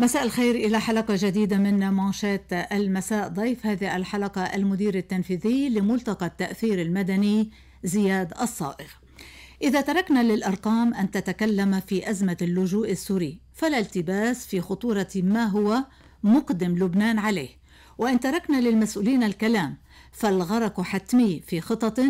مساء الخير إلى حلقة جديدة من مانشات المساء ضيف هذه الحلقة المدير التنفيذي لملتقى التأثير المدني زياد الصائغ إذا تركنا للأرقام أن تتكلم في أزمة اللجوء السوري فلا التباس في خطورة ما هو مقدم لبنان عليه وإن تركنا للمسؤولين الكلام فالغرق حتمي في خطط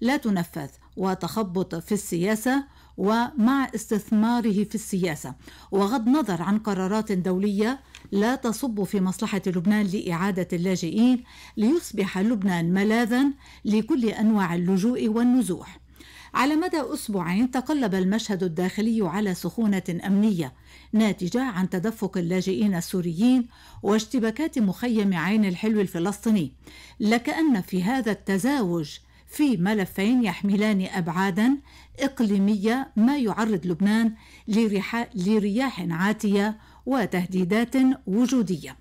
لا تنفذ وتخبط في السياسة ومع استثماره في السياسة وغض نظر عن قرارات دولية لا تصب في مصلحة لبنان لإعادة اللاجئين ليصبح لبنان ملاذا لكل أنواع اللجوء والنزوح على مدى أسبوعين تقلب المشهد الداخلي على سخونة أمنية ناتجة عن تدفق اللاجئين السوريين واشتباكات مخيم عين الحلو الفلسطيني لكأن في هذا التزاوج في ملفين يحملان أبعادا إقليمية ما يعرض لبنان لرياح عاتية وتهديدات وجودية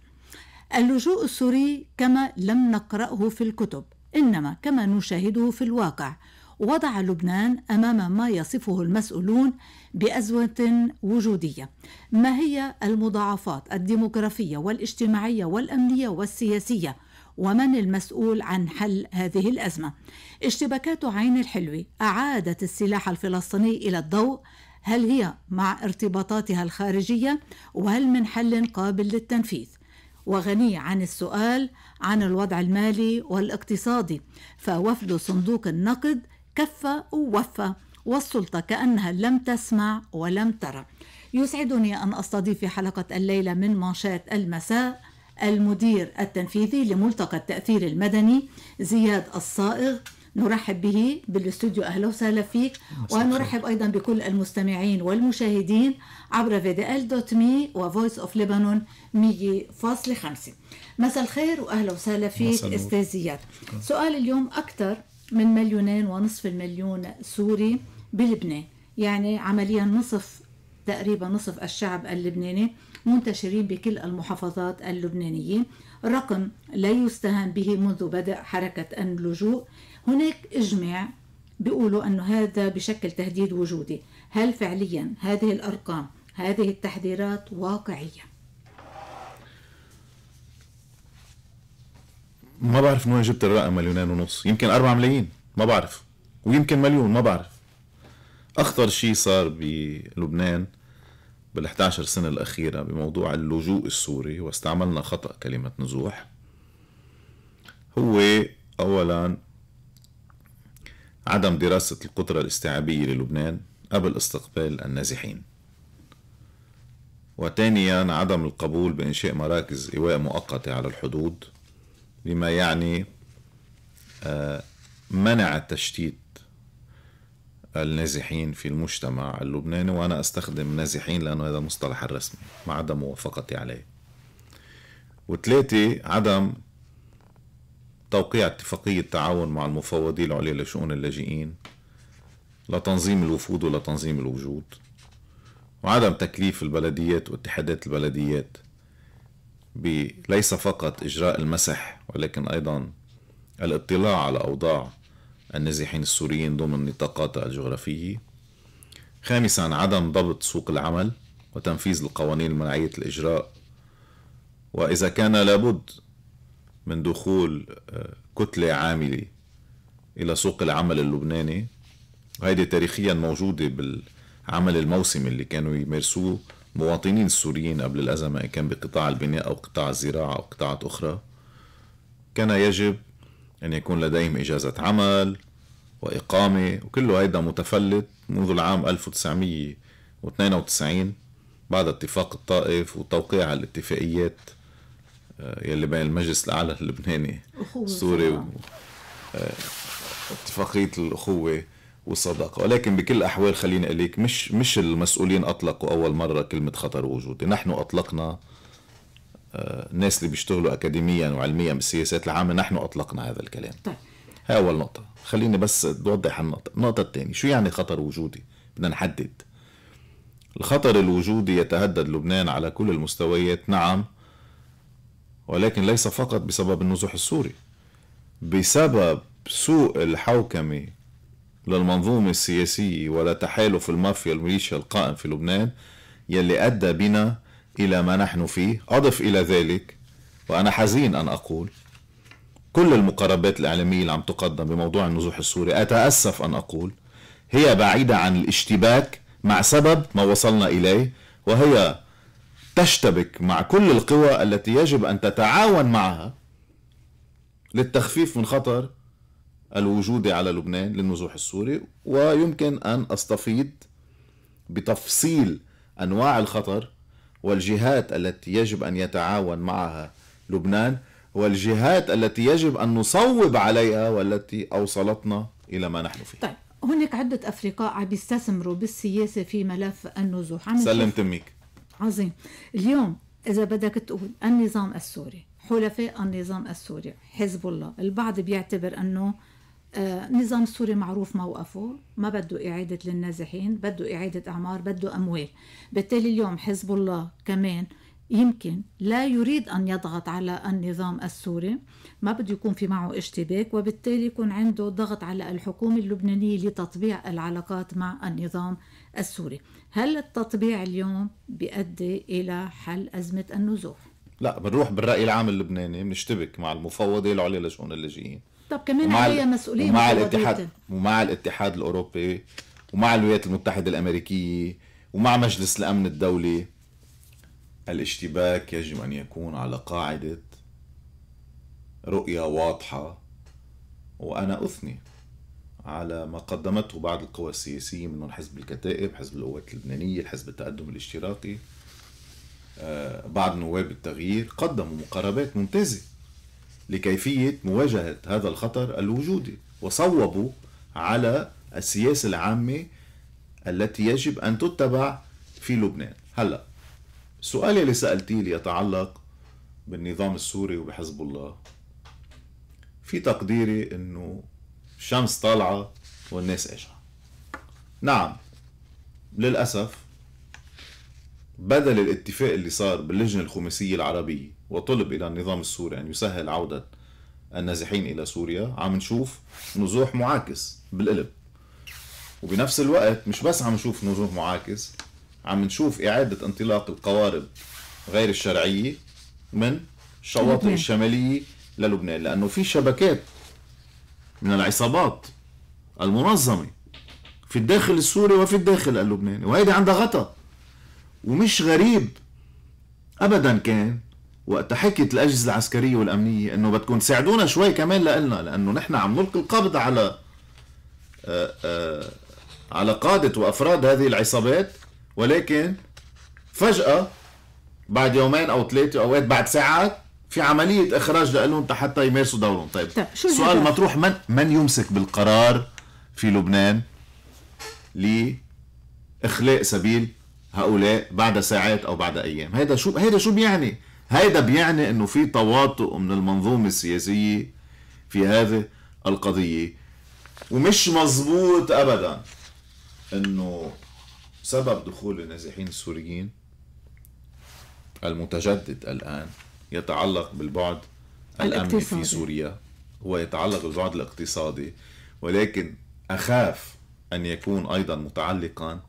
اللجوء السوري كما لم نقرأه في الكتب إنما كما نشاهده في الواقع وضع لبنان امام ما يصفه المسؤولون بازمه وجوديه ما هي المضاعفات الديموغرافيه والاجتماعيه والامنيه والسياسيه ومن المسؤول عن حل هذه الازمه اشتباكات عين الحلوي أعادت السلاح الفلسطيني إلى الضوء هل هي مع ارتباطاتها الخارجية وهل من حل قابل للتنفيذ وغني عن السؤال عن الوضع المالي والاقتصادي فوفد صندوق النقد كف ووفى والسلطة كأنها لم تسمع ولم ترى يسعدني أن أستضيف في حلقة الليلة من مانشات المساء المدير التنفيذي لملتقى التأثير المدني زياد الصائغ نرحب به بالاستوديو أهلا وسهلا فيك ونرحب أيضا بكل المستمعين والمشاهدين عبر فيديال دوت مي وفويس أوف ليبانون 100.5 مساء الخير وأهلا وسهلا فيك أستاذ زياد سؤال اليوم أكثر من مليونين ونصف المليون سوري بلبنان يعني عمليا نصف تقريبا نصف الشعب اللبناني منتشرين بكل المحافظات اللبنانية رقم لا يستهان به منذ بدء حركة اللجوء هناك إجماع بيقولوا أنه هذا بشكل تهديد وجودي هل فعليا هذه الأرقام هذه التحذيرات واقعية ما بعرف من وين جبت الرقم مليونين ونص يمكن أربعة ملايين ما بعرف ويمكن مليون ما بعرف أخطر شيء صار بلبنان بال11 سنة الأخيرة بموضوع اللجوء السوري واستعملنا خطأ كلمة نزوح هو أولا عدم دراسة القدرة الاستيعابية للبنان قبل استقبال النازحين وثانيا يعني عدم القبول بإنشاء مراكز إيواء مؤقتة على الحدود لما يعني آه، منع تشتيت النازحين في المجتمع اللبناني وأنا أستخدم نازحين لأنه هذا المصطلح الرسمي مع عدم موافقتي عليه وثلاثة عدم توقيع اتفاقية تعاون مع المفوضية العليا لشؤون اللاجئين لتنظيم الوفود ولتنظيم الوجود وعدم تكليف البلديات واتحادات البلديات ليس فقط إجراء المسح ولكن أيضا الاطلاع على أوضاع النازحين السوريين ضمن نطاقاتها الجغرافية خامسا عدم ضبط سوق العمل وتنفيذ القوانين المنعية الإجراء وإذا كان لابد من دخول آه، كتلة عاملة إلى سوق العمل اللبناني وهيدي تاريخيا موجودة بالعمل الموسمي اللي كانوا يمارسوه مواطنين السوريين قبل الأزمة إن كان بقطاع البناء أو قطاع الزراعة أو قطاعات أخرى كان يجب أن يكون لديهم إجازة عمل وإقامة وكله هيدا متفلت منذ العام 1992 بعد اتفاق الطائف وتوقيع الاتفاقيات آه، يلي بين المجلس الاعلى اللبناني السوري و... آه، اتفاقيه الاخوه والصداقه ولكن بكل الاحوال خليني اقول لك مش مش المسؤولين اطلقوا اول مره كلمه خطر وجودي نحن اطلقنا آه، الناس اللي بيشتغلوا اكاديميا وعلميا بالسياسات العامه نحن اطلقنا هذا الكلام طيب هي اول نقطه خليني بس اوضح النقطه النقطه الثانيه شو يعني خطر وجودي بدنا نحدد الخطر الوجودي يتهدد لبنان على كل المستويات نعم ولكن ليس فقط بسبب النزوح السوري بسبب سوء الحوكمة للمنظومة السياسية ولا تحالف المافيا الميليشيا القائم في لبنان يلي أدى بنا إلى ما نحن فيه أضف إلى ذلك وأنا حزين أن أقول كل المقاربات الإعلامية اللي عم تقدم بموضوع النزوح السوري أتأسف أن أقول هي بعيدة عن الاشتباك مع سبب ما وصلنا إليه وهي تشتبك مع كل القوى التي يجب أن تتعاون معها للتخفيف من خطر الوجود على لبنان للنزوح السوري ويمكن أن أستفيض بتفصيل أنواع الخطر والجهات التي يجب أن يتعاون معها لبنان والجهات التي يجب أن نصوب عليها والتي أوصلتنا إلى ما نحن فيه طيب هناك عدة أفرقاء عم يستثمروا بالسياسة في ملف النزوح سلم تميك عظيم اليوم إذا بدك تقول النظام السوري حلفاء النظام السوري حزب الله البعض بيعتبر أنه النظام آه، السوري معروف موقفه ما بده إعادة للنازحين بده إعادة أعمار بده أموال بالتالي اليوم حزب الله كمان يمكن لا يريد أن يضغط على النظام السوري ما بده يكون في معه اشتباك وبالتالي يكون عنده ضغط على الحكومة اللبنانية لتطبيع العلاقات مع النظام السوري هل التطبيع اليوم بيؤدي إلى حل أزمة النزوح؟ لا بنروح بالرأي العام اللبناني بنشتبك مع المفوضة العليا لشؤون اللاجئين طب كمان عليها مسؤولية ومع الاتحاد ومع الاتحاد الأوروبي ومع الولايات المتحدة الأمريكية ومع مجلس الأمن الدولي الاشتباك يجب أن يكون على قاعدة رؤية واضحة وأنا أثني على ما قدمته بعض القوى السياسية من حزب الكتائب حزب القوات اللبنانية حزب التقدم الاشتراكي آه، بعض نواب التغيير قدموا مقاربات ممتازة لكيفية مواجهة هذا الخطر الوجودي وصوبوا على السياسة العامة التي يجب أن تتبع في لبنان هلأ السؤال اللي سألتيه لي يتعلق بالنظام السوري وبحزب الله في تقديري انه الشمس طالعة والناس اجا نعم للأسف بدل الاتفاق اللي صار باللجنة الخماسية العربية وطلب إلى النظام السوري أن يسهل عودة النازحين إلى سوريا عم نشوف نزوح معاكس بالقلب وبنفس الوقت مش بس عم نشوف نزوح معاكس عم نشوف إعادة انطلاق القوارب غير الشرعية من الشواطئ الشمالية للبنان لأنه في شبكات من العصابات المنظمة في الداخل السوري وفي الداخل اللبناني وهيدي عندها غطا ومش غريب أبدا كان وقت حكيت الأجهزة العسكرية والأمنية أنه بدكم تساعدونا شوي كمان لإلنا لأنه نحن عم نلقي القبض على آآ آه، آآ آه، على قادة وأفراد هذه العصابات ولكن فجأة بعد يومين أو ثلاثة أوقات بعد ساعات في عملية إخراج لهم حتى يمارسوا دورهم طيب, طيب شو سؤال مطروح من من يمسك بالقرار في لبنان لإخلاء سبيل هؤلاء بعد ساعات أو بعد أيام هيدا شو هيدا شو بيعني هيدا بيعني أنه في تواطؤ من المنظومة السياسية في هذه القضية ومش مزبوط أبدا أنه سبب دخول النازحين السوريين المتجدد الآن يتعلق بالبعد الأمني في سوريا هو يتعلق بالبعد الاقتصادي ولكن أخاف أن يكون أيضا متعلقا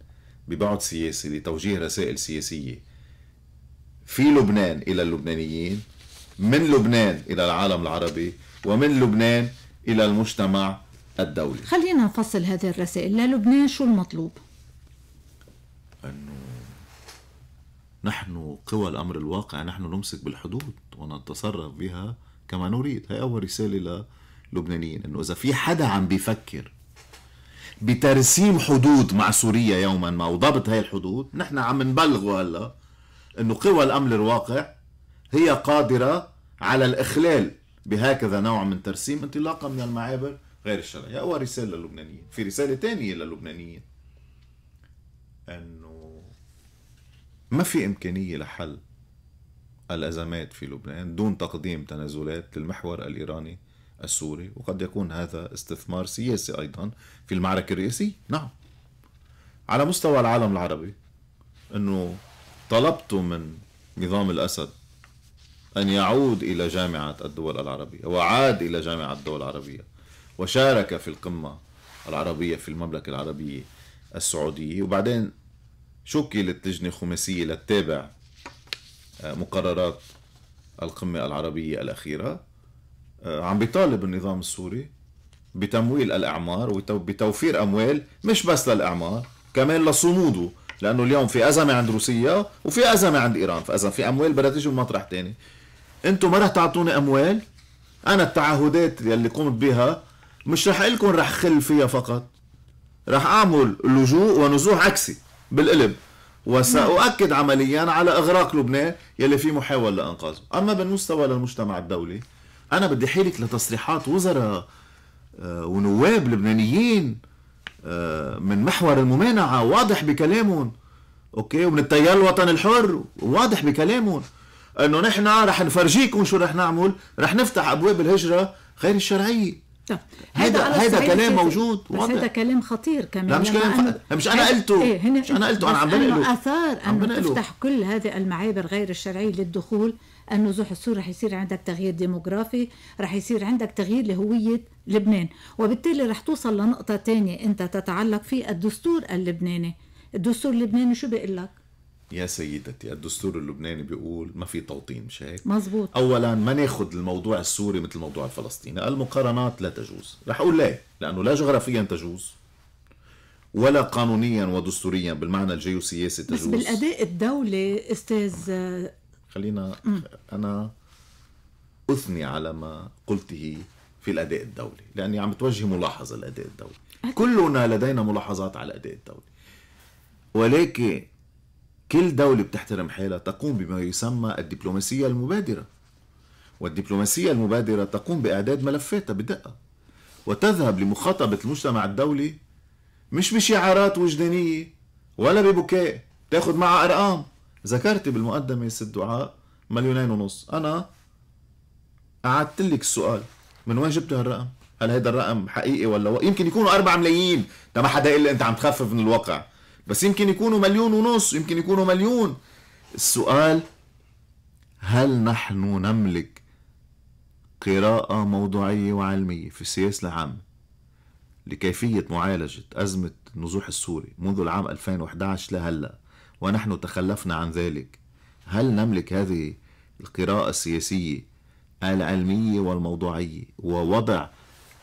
ببعد سياسي لتوجيه رسائل سياسية في لبنان إلى اللبنانيين من لبنان إلى العالم العربي ومن لبنان إلى المجتمع الدولي خلينا نفصل هذه الرسائل للبنان شو المطلوب أنه نحن قوى الأمر الواقع نحن نمسك بالحدود ونتصرف بها كما نريد هي أول رسالة للبنانيين أنه إذا في حدا عم بيفكر بترسيم حدود مع سوريا يوما ما وضبط هاي الحدود نحن عم نبلغه هلا أنه قوى الأمر الواقع هي قادرة على الإخلال بهكذا نوع من ترسيم انطلاقا من المعابر غير الشرعية أول رسالة للبنانيين في رسالة تانية للبنانيين أنه ما في إمكانية لحل الأزمات في لبنان دون تقديم تنازلات للمحور الإيراني السوري وقد يكون هذا استثمار سياسي أيضا في المعركة الرئيسية نعم على مستوى العالم العربي أنه طلبت من نظام الأسد أن يعود إلى جامعة الدول العربية وعاد إلى جامعة الدول العربية وشارك في القمة العربية في المملكة العربية السعودية وبعدين شكلت لجنة خماسية لتتابع آه، مقررات القمة العربية الأخيرة آه، عم بيطالب النظام السوري بتمويل الأعمار وبتوفير أموال مش بس للأعمار كمان لصموده لأنه اليوم في أزمة عند روسيا وفي أزمة عند إيران فإذا في أموال بدها تيجي بمطرح مطرح تاني أنتم ما رح تعطوني أموال أنا التعهدات يلي قمت بها مش رح لكم رح خل فيها فقط رح أعمل لجوء ونزوح عكسي بالقلب نعم. وساؤكد عمليا على اغراق لبنان يلي في محاولة لانقاذه، اما بالمستوى للمجتمع الدولي انا بدي حيلك لتصريحات وزراء آه، ونواب لبنانيين آه، من محور الممانعه واضح بكلامهم اوكي ومن التيار الوطني الحر واضح بكلامهم انه نحن رح نفرجيكم شو رح نعمل رح نفتح ابواب الهجره غير الشرعيه طيب. هذا هذا كلام موجود بس هذا كلام خطير كمان لا مش كلام أنا مش انا إيه، قلته ايه هنا مش انا قلته انا عم بنقله اثار انه تفتح كل هذه المعابر غير الشرعيه للدخول النزوح السوري رح يصير عندك تغيير ديموغرافي رح يصير عندك تغيير لهوية لبنان وبالتالي رح توصل لنقطة تانية أنت تتعلق في الدستور اللبناني الدستور اللبناني شو بيقول لك يا سيدتي الدستور اللبناني بيقول ما في توطين مش هيك مزبوط اولا ما ناخذ الموضوع السوري مثل الموضوع الفلسطيني المقارنات لا تجوز رح اقول ليه لانه لا جغرافيا تجوز ولا قانونيا ودستوريا بالمعنى الجيوسياسي تجوز بس بالاداء الدولي استاذ خلينا م. انا اثني على ما قلته في الاداء الدولي لاني عم توجه ملاحظه الاداء الدولي أكيد. كلنا لدينا ملاحظات على الاداء الدولي ولكن كل دولة بتحترم حالها تقوم بما يسمى الدبلوماسية المبادرة والدبلوماسية المبادرة تقوم بإعداد ملفاتها بدقة وتذهب لمخاطبة المجتمع الدولي مش بشعارات وجدانية ولا ببكاء تاخد معها أرقام ذكرت بالمقدمة ست دعاء مليونين ونص أنا أعدت لك السؤال من وين جبت هالرقم؟ هل هيدا الرقم حقيقي ولا و... يمكن يكونوا 4 ملايين، ده ما حدا يقول لي انت عم تخفف من الواقع، بس يمكن يكونوا مليون ونص يمكن يكونوا مليون السؤال هل نحن نملك قراءة موضوعية وعلمية في السياسة العامة لكيفية معالجة أزمة النزوح السوري منذ العام 2011 لهلا ونحن تخلفنا عن ذلك هل نملك هذه القراءة السياسية العلمية والموضوعية ووضع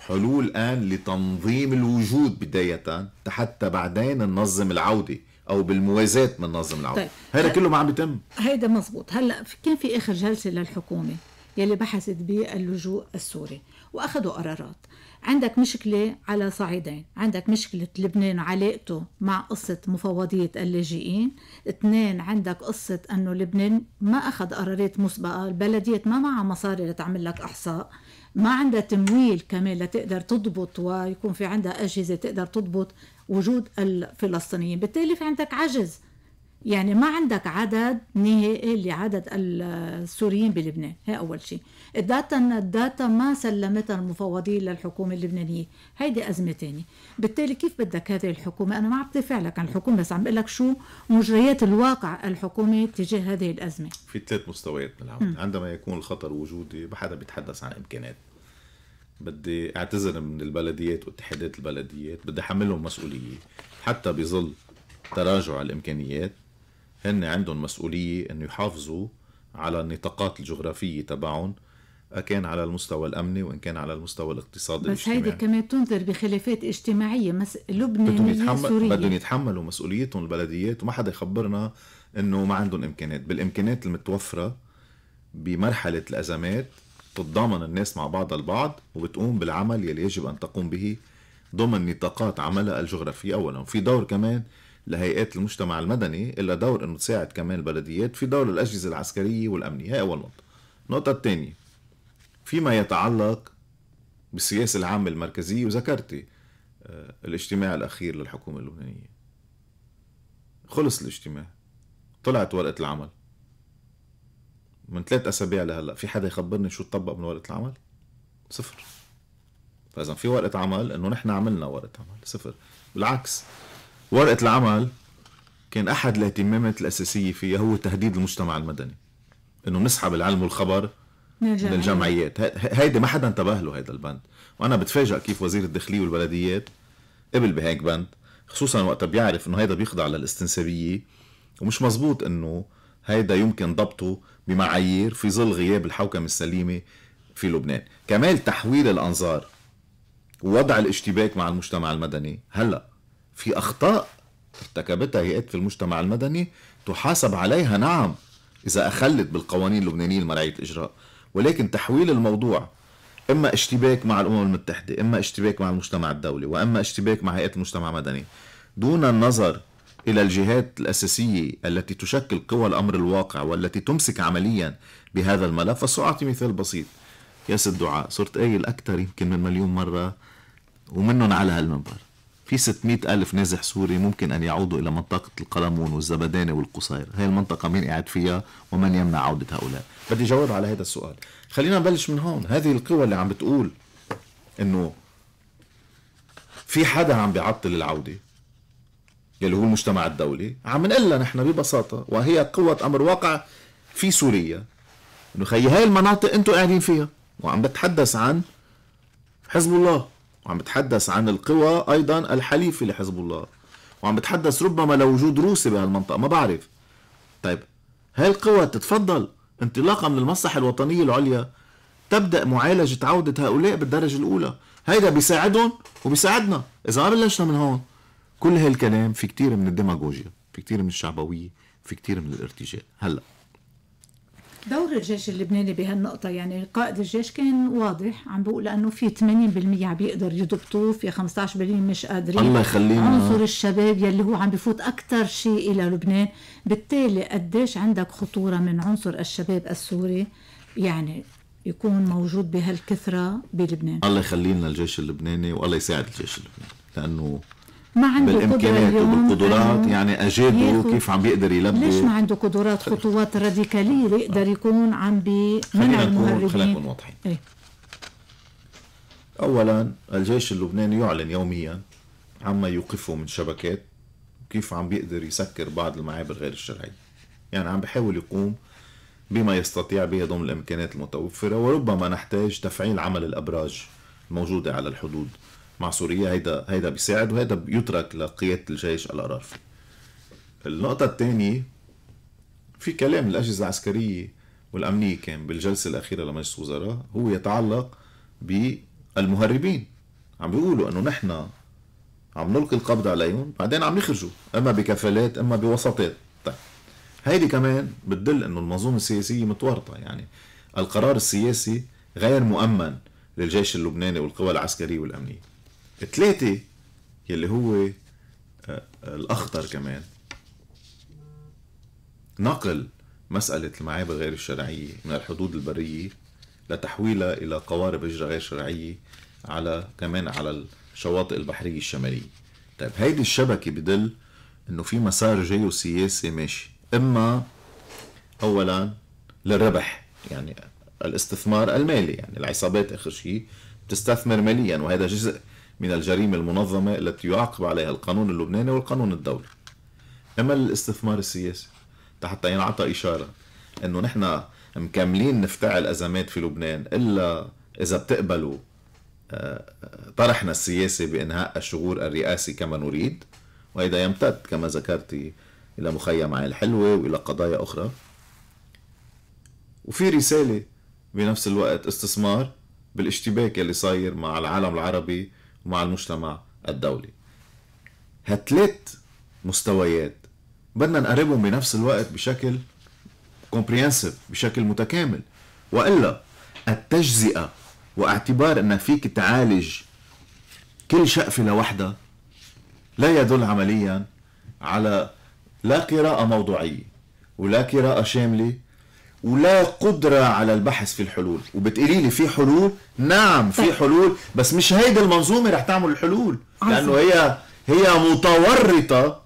حلول الآن لتنظيم الوجود بداية حتى بعدين ننظم العودة او بالموازاه من نظم العوده طيب. هذا كله ما عم بيتم هيدا مزبوط هلا كان في اخر جلسه للحكومه يلي بحثت باللجوء السوري واخذوا قرارات عندك مشكلة على صعيدين عندك مشكلة لبنان علاقته مع قصة مفوضية اللاجئين اثنين عندك قصة أنه لبنان ما أخذ قرارات مسبقة البلدية ما معها مصاري لتعمل لك إحصاء ما عندها تمويل كمان لتقدر تضبط ويكون في عندها أجهزة تقدر تضبط وجود الفلسطينيين بالتالي في عندك عجز يعني ما عندك عدد نهائي لعدد السوريين بلبنان هي أول شيء الداتا الداتا ما سلمتها المفوضين للحكومة اللبنانية هيدي أزمة تانية بالتالي كيف بدك هذه الحكومة أنا ما عم بدافع لك عن الحكومة بس عم بقول لك شو مجريات الواقع الحكومة تجاه هذه الأزمة في ثلاث مستويات بنلعب عندما يكون الخطر وجودي ما حدا بيتحدث عن إمكانات بدي اعتذر من البلديات واتحادات البلديات بدي احملهم مسؤوليه حتى بظل تراجع الامكانيات هن عندهم مسؤوليه انه يحافظوا على النطاقات الجغرافيه تبعهم كان على المستوى الامني وان كان على المستوى الاقتصادي بس هيدي كمان تنظر بخلافات اجتماعيه مس... لبنانيه يتحمل... سوريه بدهم يتحملوا مسؤوليتهم البلديات وما حدا يخبرنا انه ما عندهم امكانات بالامكانات المتوفره بمرحله الازمات بتتضامن الناس مع بعضها البعض وبتقوم بالعمل يلي يجب أن تقوم به ضمن نطاقات عملها الجغرافية أولا في دور كمان لهيئات المجتمع المدني إلا دور أنه تساعد كمان البلديات في دور الأجهزة العسكرية والأمنية هاي أول نقطة النقطة الثانية فيما يتعلق بالسياسة العامة المركزية وذكرتي آه، الاجتماع الأخير للحكومة اللبنانية خلص الاجتماع طلعت ورقة العمل من ثلاث اسابيع لهلا في حدا يخبرني شو طبق من ورقه العمل؟ صفر فاذا في ورقه عمل انه نحن عملنا ورقه عمل صفر بالعكس ورقه العمل كان احد الاهتمامات الاساسيه فيها هو تهديد المجتمع المدني انه نسحب العلم والخبر من الجمعيات, من الجمعيات. هيدي ما حدا انتبه له هيدا البند وانا بتفاجئ كيف وزير الداخليه والبلديات قبل بهيك بند خصوصا وقت بيعرف انه هيدا بيخضع للاستنسابيه ومش مزبوط انه هيدا يمكن ضبطه بمعايير في ظل غياب الحوكمة السليمة في لبنان كمال تحويل الأنظار ووضع الاشتباك مع المجتمع المدني هلأ في أخطاء ارتكبتها هيئات في المجتمع المدني تحاسب عليها نعم إذا أخلت بالقوانين اللبنانية المرعية الإجراء ولكن تحويل الموضوع إما اشتباك مع الأمم المتحدة إما اشتباك مع المجتمع الدولي وإما اشتباك مع هيئات المجتمع المدني دون النظر إلى الجهات الأساسية التي تشكل قوى الأمر الواقع والتي تمسك عمليا بهذا الملف فسأعطي مثال بسيط يا ست دعاء صرت قايل أكثر يمكن من مليون مرة ومنهم على هالمنبر في 600 ألف نازح سوري ممكن أن يعودوا إلى منطقة القلمون والزبدانة والقصير هاي المنطقة مين قاعد فيها ومن يمنع عودة هؤلاء بدي جاوب على هذا السؤال خلينا نبلش من هون هذه القوى اللي عم بتقول انه في حدا عم بيعطل العوده يلي هو المجتمع الدولي عم نقلها نحن ببساطة وهي قوة أمر واقع في سوريا انه خيي هاي المناطق انتم قاعدين فيها وعم بتحدث عن حزب الله وعم بتحدث عن القوى ايضا الحليفه لحزب الله وعم بتحدث ربما لوجود روسي بهالمنطقه ما بعرف طيب هاي القوى تتفضل انطلاقا من المصلحه الوطنيه العليا تبدا معالجه عوده هؤلاء بالدرجه الاولى هيدا بيساعدهم وبيساعدنا اذا ما بلشنا من هون كل هالكلام في كتير من الديماغوجيا في كتير من الشعبوية في كتير من الارتجال هلأ دور الجيش اللبناني بهالنقطة يعني قائد الجيش كان واضح عم بقول لأنه في 80% عم بيقدر يضبطوه في 15% مش قادرين الله يخلينا عنصر الشباب يلي هو عم بفوت أكثر شيء إلى لبنان بالتالي قديش عندك خطورة من عنصر الشباب السوري يعني يكون موجود بهالكثرة بلبنان الله يخلينا الجيش اللبناني والله يساعد الجيش اللبناني لأنه ما عنده بالامكانيات وبالقدرات يعني اجادوا كيف عم بيقدر يلبوا ليش ما عنده قدرات خطوات راديكاليه ليقدر يكون عم بمنع المهربين خلينا نكون واضحين ايه؟ اولا الجيش اللبناني يعلن يوميا عما يوقفه من شبكات وكيف عم بيقدر يسكر بعض المعابر غير الشرعيه يعني عم بحاول يقوم بما يستطيع به ضمن الامكانات المتوفره وربما نحتاج تفعيل عمل الابراج الموجوده على الحدود مع سوريا هيدا هيدا بيساعد وهيدا بيترك لقياده الجيش الارارفه النقطه الثانيه في كلام الاجهزه العسكريه والامنيه كان بالجلسه الاخيره لمجلس الوزراء هو يتعلق بالمهربين عم بيقولوا انه نحن عم نلقي القبض عليهم بعدين عم يخرجوا اما بكفالات اما بوساطات طيب هيدي كمان بتدل انه المنظومه السياسيه متورطه يعني القرار السياسي غير مؤمن للجيش اللبناني والقوى العسكريه والامنيه ثلاثة يلي هو آه، الأخطر كمان نقل مسألة المعابر غير الشرعية من الحدود البرية لتحويلها إلى قوارب هجرة غير شرعية على كمان على الشواطئ البحرية الشمالية طيب هيدي الشبكة بدل انه في مسار جيوسياسي ماشي اما اولا للربح يعني الاستثمار المالي يعني العصابات اخر شيء بتستثمر ماليا وهذا جزء من الجريمة المنظمة التي يعاقب عليها القانون اللبناني والقانون الدولي أما الاستثمار السياسي حتى ينعطى إشارة أنه نحن مكملين نفتعل أزمات في لبنان إلا إذا بتقبلوا آه، طرحنا السياسي بإنهاء الشغور الرئاسي كما نريد وإذا يمتد كما ذكرتي إلى مخيم عين الحلوة وإلى قضايا أخرى وفي رسالة بنفس الوقت استثمار بالاشتباك اللي صاير مع العالم العربي ومع المجتمع الدولي هالثلاث مستويات بدنا نقربهم بنفس الوقت بشكل كومبريهنسيف بشكل متكامل والا التجزئه واعتبار انك فيك تعالج كل شقفه لوحدها لا يدل عمليا على لا قراءه موضوعيه ولا قراءه شامله ولا قدرة على البحث في الحلول وبتقولي لي في حلول نعم في طيب. حلول بس مش هيدي المنظومة رح تعمل الحلول لأنه هي هي متورطة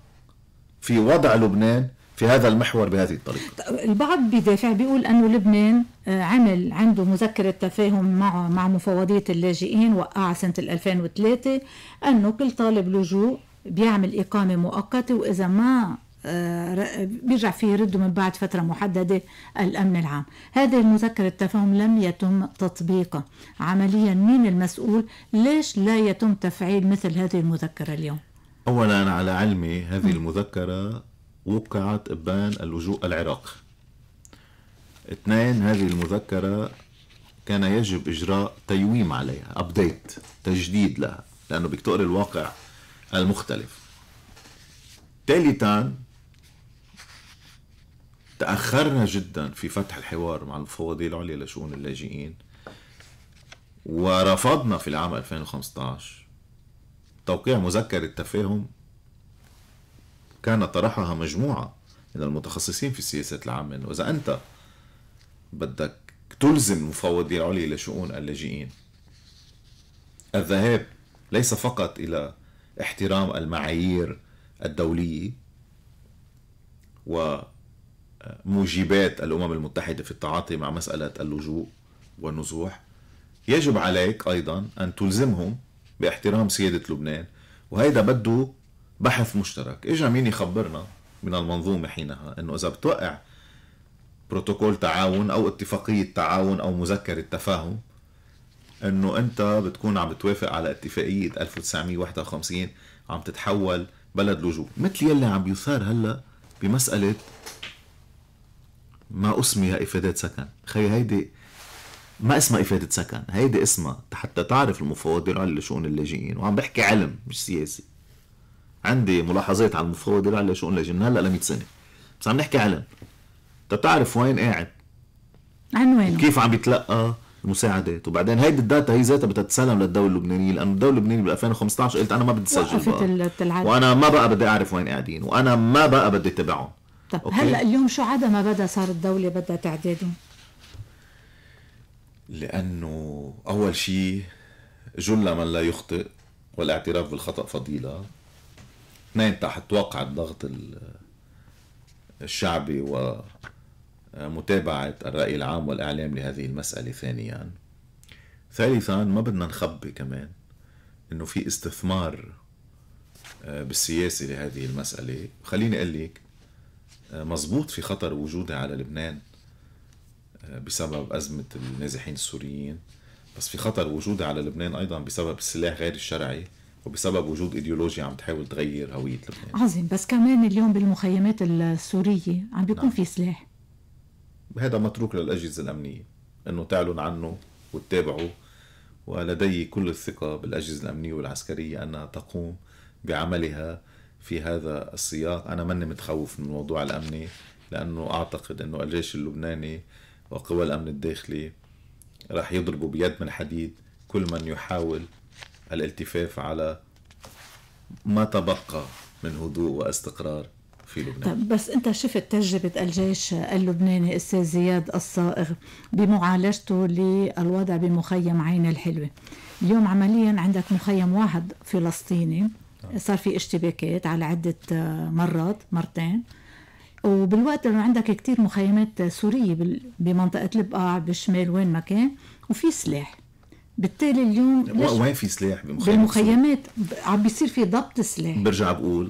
في وضع لبنان في هذا المحور بهذه الطريقة طيب، البعض بدافع بيقول أنه لبنان آه، عمل عنده مذكرة تفاهم مع مع مفوضية اللاجئين وقع سنة 2003 أنه كل طالب لجوء بيعمل إقامة مؤقتة وإذا ما آه، بيرجع فيه يرد من بعد فترة محددة الأمن العام هذه المذكرة التفاهم لم يتم تطبيقه عمليا مين المسؤول ليش لا يتم تفعيل مثل هذه المذكرة اليوم أولا على علمي هذه المذكرة وقعت بين اللجوء العراق اثنين هذه المذكرة كان يجب إجراء تيويم عليها أبديت تجديد لها لأنه بيقتقر الواقع المختلف ثالثا تاخرنا جدا في فتح الحوار مع المفوضيه العليا لشؤون اللاجئين ورفضنا في العام 2015 توقيع مذكرة تفاهم كان طرحها مجموعة من المتخصصين في السياسات العامة وإذا أنت بدك تلزم المفوضية العليا لشؤون اللاجئين الذهاب ليس فقط إلى احترام المعايير الدولية و موجبات الأمم المتحدة في التعاطي مع مسألة اللجوء والنزوح يجب عليك أيضا أن تلزمهم باحترام سيادة لبنان وهيدا بده بحث مشترك إجا مين يخبرنا من المنظومة حينها أنه إذا بتوقع بروتوكول تعاون أو اتفاقية تعاون أو مذكرة تفاهم أنه أنت بتكون عم بتوافق على اتفاقية 1951 عم تتحول بلد لجوء مثل يلي عم بيثار هلأ بمسألة ما اسميها افادات سكن خي هيدي ما اسمها افاده سكن هيدي اسمها حتى تعرف المفوضة على لشؤون اللاجئين وعم بحكي علم مش سياسي عندي ملاحظات على المفوضة على لشؤون اللاجئين هلا ل 100 سنه بس عم نحكي علم تتعرف وين قاعد عنوانه كيف عم بيتلقى المساعدات وبعدين هيدي الداتا هي ذاتها بدها تتسلم للدوله اللبنانيه لانه الدوله اللبنانيه بال 2015 قلت انا ما بدي سجل بقى وانا ما بقى بدي اعرف وين قاعدين وانا ما بقى بدي تبعهم طب أوكي. هلا اليوم شو عدا ما بدا صار الدوله بدها تعداده لانه اول شيء جل من لا يخطئ والاعتراف بالخطا فضيله اثنين تحت واقع الضغط الشعبي ومتابعه الراي العام والاعلام لهذه المساله ثانيا ثالثا ما بدنا نخبي كمان انه في استثمار آه، بالسياسه لهذه المساله خليني اقول لك مظبوط في خطر وجودها على لبنان آه، بسبب أزمة النازحين السوريين بس في خطر وجودها على لبنان أيضا بسبب السلاح غير الشرعي وبسبب وجود ايديولوجيا عم تحاول تغير هوية لبنان عظيم بس كمان اليوم بالمخيمات السورية عم بيكون نعم. في سلاح هذا متروك للأجهزة الأمنية أنه تعلن عنه وتتابعه ولدي كل الثقة بالأجهزة الأمنية والعسكرية أنها تقوم بعملها في هذا السياق أنا ماني متخوف من الموضوع الأمني لأنه أعتقد أنه الجيش اللبناني وقوى الأمن الداخلي راح يضربوا بيد من حديد كل من يحاول الالتفاف على ما تبقى من هدوء واستقرار في لبنان طب بس انت شفت تجربه الجيش اللبناني استاذ زياد الصائغ بمعالجته للوضع بمخيم عين الحلوه اليوم عمليا عندك مخيم واحد فلسطيني صار في اشتباكات على عدة آه، مرات مرتين وبالوقت انه عندك كتير مخيمات سورية بمنطقة البقاع بالشمال وين ما كان وفي سلاح بالتالي اليوم وين في سلاح بمخيمات بالمخيمات عم بيصير في ضبط سلاح برجع بقول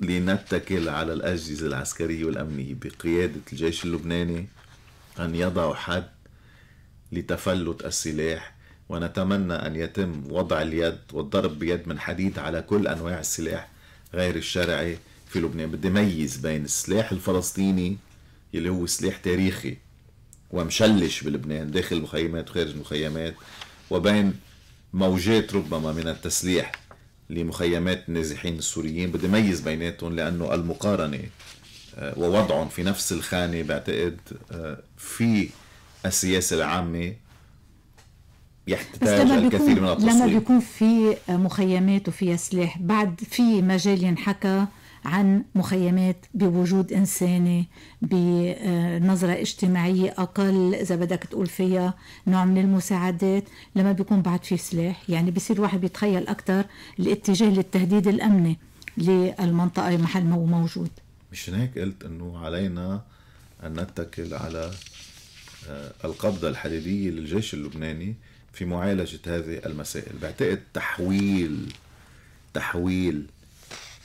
لنتكل على الأجهزة العسكرية والأمنية بقيادة الجيش اللبناني أن يضعوا حد لتفلت السلاح ونتمنى أن يتم وضع اليد والضرب بيد من حديد على كل أنواع السلاح غير الشرعي في لبنان بدي ميز بين السلاح الفلسطيني اللي هو سلاح تاريخي ومشلش بلبنان داخل المخيمات وخارج المخيمات وبين موجات ربما من التسليح لمخيمات النازحين السوريين بدي ميز بيناتهم لأنه المقارنة آه، ووضعهم في نفس الخانة بعتقد آه، في السياسة العامة يحتاج الكثير من التصوير لما بيكون في مخيمات وفيها سلاح بعد في مجال ينحكى عن مخيمات بوجود إنساني بنظرة اجتماعية أقل إذا بدك تقول فيها نوع من المساعدات لما بيكون بعد في سلاح يعني بصير واحد بيتخيل أكثر الاتجاه للتهديد الأمني للمنطقة محل ما هو موجود مش هيك قلت أنه علينا أن نتكل على آه، القبضة الحديدية للجيش اللبناني في معالجة هذه المسائل بعتقد تحويل تحويل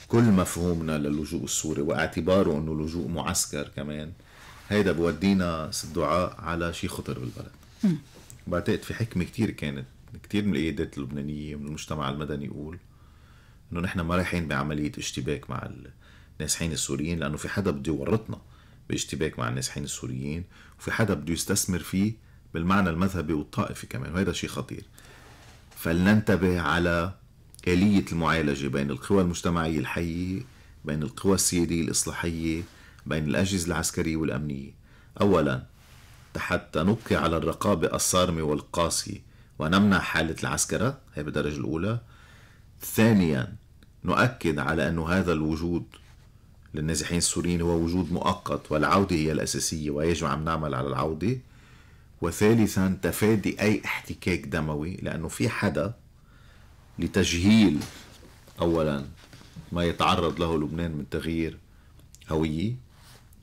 كل مفهومنا للجوء السوري واعتباره انه لجوء معسكر كمان هيدا بودينا الدعاء على شيء خطر بالبلد بعتقد في حكمة كتير كانت كتير من القيادات اللبنانية من المجتمع المدني يقول انه نحن ما رايحين بعملية اشتباك مع النازحين السوريين لانه في حدا بده يورطنا باشتباك مع النازحين السوريين وفي حدا بده يستثمر فيه بالمعنى المذهبي والطائفي كمان وهذا شيء خطير فلننتبه على آلية المعالجة بين القوى المجتمعية الحية بين القوى السيادية الإصلاحية بين الأجهزة العسكرية والأمنية أولا حتى نبقي على الرقابة الصارمة والقاسية ونمنع حالة العسكرة هي بالدرجة الأولى ثانيا نؤكد على أن هذا الوجود للنازحين السوريين هو وجود مؤقت والعودة هي الأساسية ويجب أن نعمل على العودة وثالثا تفادي أي احتكاك دموي لأنه في حدا لتجهيل أولا ما يتعرض له لبنان من تغيير هوية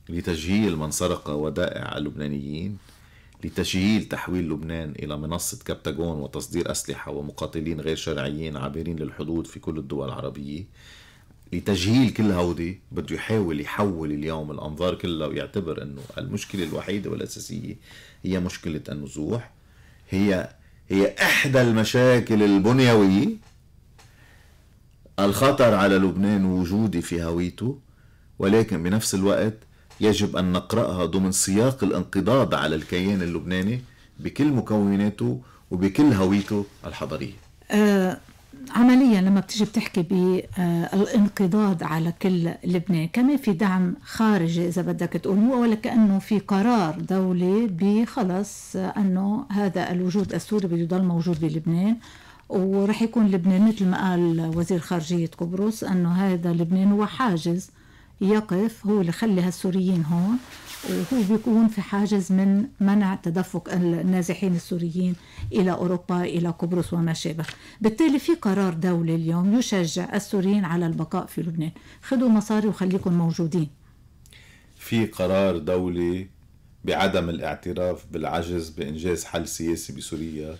لتجهيل من سرق ودائع اللبنانيين لتجهيل تحويل لبنان إلى منصة كابتاجون وتصدير أسلحة ومقاتلين غير شرعيين عابرين للحدود في كل الدول العربية لتجهيل كل هودي بده يحاول يحول اليوم الانظار كلها ويعتبر انه المشكله الوحيده والاساسيه هي مشكله النزوح هي هي احدى المشاكل البنيويه الخطر على لبنان وجودي في هويته ولكن بنفس الوقت يجب ان نقراها ضمن سياق الانقضاض على الكيان اللبناني بكل مكوناته وبكل هويته الحضاريه آه، عمليا لما بتيجي بتحكي بالانقضاض آه، على كل لبنان كمان في دعم خارجي اذا بدك تقول ولا كانه في قرار دولي بخلص انه هذا الوجود السوري بده يضل موجود بلبنان ورح يكون لبنان مثل ما قال وزير خارجيه قبرص انه هذا لبنان هو حاجز يقف هو اللي خلي هالسوريين هون هو بيكون في حاجز من منع تدفق النازحين السوريين إلى أوروبا إلى قبرص وما شابه بالتالي في قرار دولي اليوم يشجع السوريين على البقاء في لبنان خذوا مصاري وخليكم موجودين في قرار دولي بعدم الاعتراف بالعجز بإنجاز حل سياسي بسوريا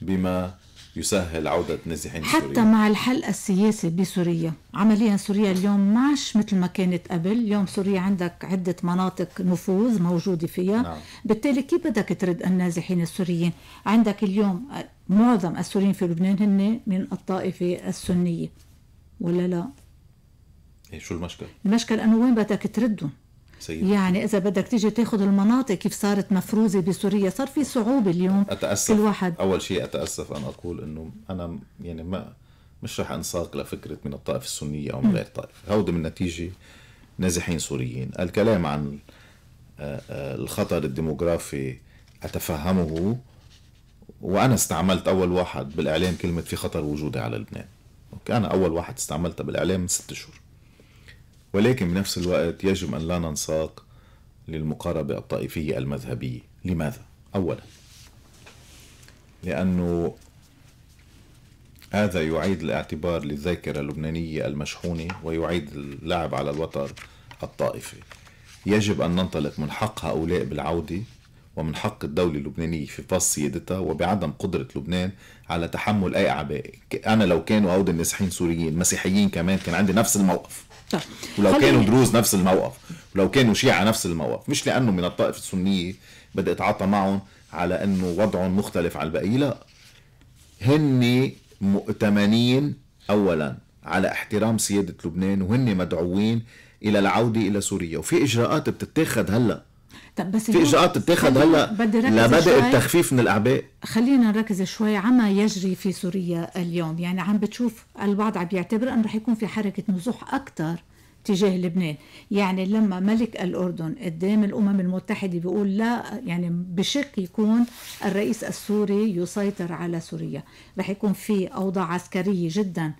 بما يسهل عودة نازحين حتى سوريا. مع الحل السياسي بسوريا عمليا سوريا اليوم ما عادش مثل ما كانت قبل اليوم سوريا عندك عدة مناطق نفوذ موجودة فيها نعم. بالتالي كيف بدك ترد النازحين السوريين عندك اليوم معظم السوريين في لبنان هن من الطائفة السنية ولا لا إيه شو المشكلة؟ المشكلة أنه وين بدك تردهم سيدي. يعني اذا بدك تيجي تاخذ المناطق كيف صارت مفروزه بسوريا صار في صعوبه اليوم أتأسف كل واحد اول شيء اتاسف ان اقول انه انا يعني ما مش رح انساق لفكره من الطائفه السنيه او من غير طائفه هودي من نتيجه نازحين سوريين الكلام عن آه، آه، الخطر الديموغرافي اتفهمه وانا استعملت اول واحد بالاعلام كلمه في خطر وجودي على لبنان اوكي انا اول واحد استعملتها بالاعلام من ست شهور ولكن بنفس الوقت يجب أن لا ننساق للمقاربة الطائفية المذهبية لماذا؟ أولا لأنه هذا يعيد الاعتبار للذاكرة اللبنانية المشحونة ويعيد اللعب على الوتر الطائفي يجب أن ننطلق من حق هؤلاء بالعودة ومن حق الدولة اللبنانية في فص سيادتها وبعدم قدرة لبنان على تحمل أي أعباء أنا لو كانوا أود النسحين سوريين مسيحيين كمان كان عندي نفس الموقف طيب. ولو كانوا دروز نفس الموقف ولو كانوا شيعة نفس الموقف مش لأنه من الطائفة السنية بدي أتعاطى معهم على أنه وضعهم مختلف عن البقية لا هن مؤتمنين أولا على احترام سيادة لبنان وهن مدعوين إلى العودة إلى سوريا وفي إجراءات بتتخذ هلأ طب بس في اجراءات اتخذ هلا لبدء التخفيف من الاعباء خلينا نركز شوي عما يجري في سوريا اليوم يعني عم بتشوف البعض عم بيعتبر انه رح يكون في حركه نزوح اكثر تجاه لبنان يعني لما ملك الأردن قدام الأمم المتحدة بيقول لا يعني بشك يكون الرئيس السوري يسيطر على سوريا رح يكون في أوضاع عسكرية جدا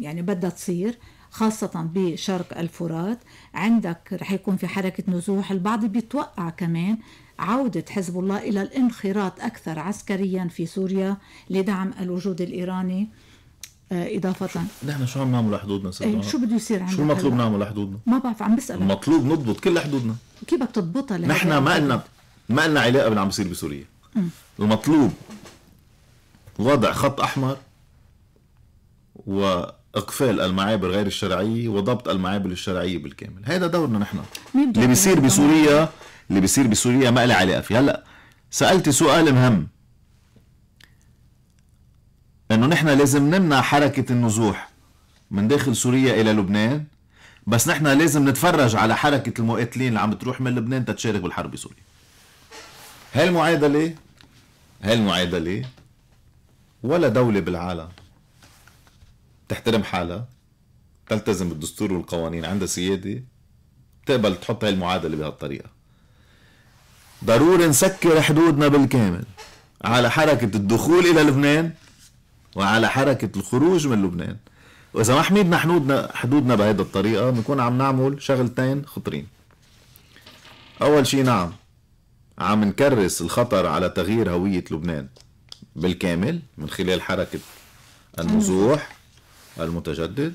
يعني بدها تصير خاصة بشرق الفرات عندك رح يكون في حركة نزوح البعض بيتوقع كمان عودة حزب الله إلى الانخراط أكثر عسكريا في سوريا لدعم الوجود الإيراني آه، اضافه نحن شو عم نعمل حدودنا إيه، سيدنا شو بده يصير عندنا شو المطلوب نعمل لحدودنا؟ ما بعرف عم بسالك المطلوب نضبط كل حدودنا كيف بدك تضبطها نحن ما لنا ما لنا علاقه باللي عم بيصير بسوريا المطلوب وضع خط احمر و اقفال المعابر غير الشرعيه وضبط المعابر الشرعيه بالكامل هذا دورنا نحن اللي بيصير بسوريا اللي بيصير بسوريا ما لها علاقه فيه هلا سالتي سؤال مهم انه نحن لازم نمنع حركه النزوح من داخل سوريا الى لبنان بس نحن لازم نتفرج على حركه المقاتلين اللي عم تروح من لبنان تتشارك بالحرب بسوريا هالمعادله هالمعادله ولا دوله بالعالم تحترم حالها تلتزم بالدستور والقوانين عندها سيادة بتقبل تحط هاي المعادلة بهالطريقة ضروري نسكر حدودنا بالكامل على حركة الدخول إلى لبنان وعلى حركة الخروج من لبنان وإذا ما حميدنا حدودنا حدودنا بهيدا الطريقة بنكون عم نعمل شغلتين خطرين أول شيء نعم عم نكرس الخطر على تغيير هوية لبنان بالكامل من خلال حركة النزوح المتجدد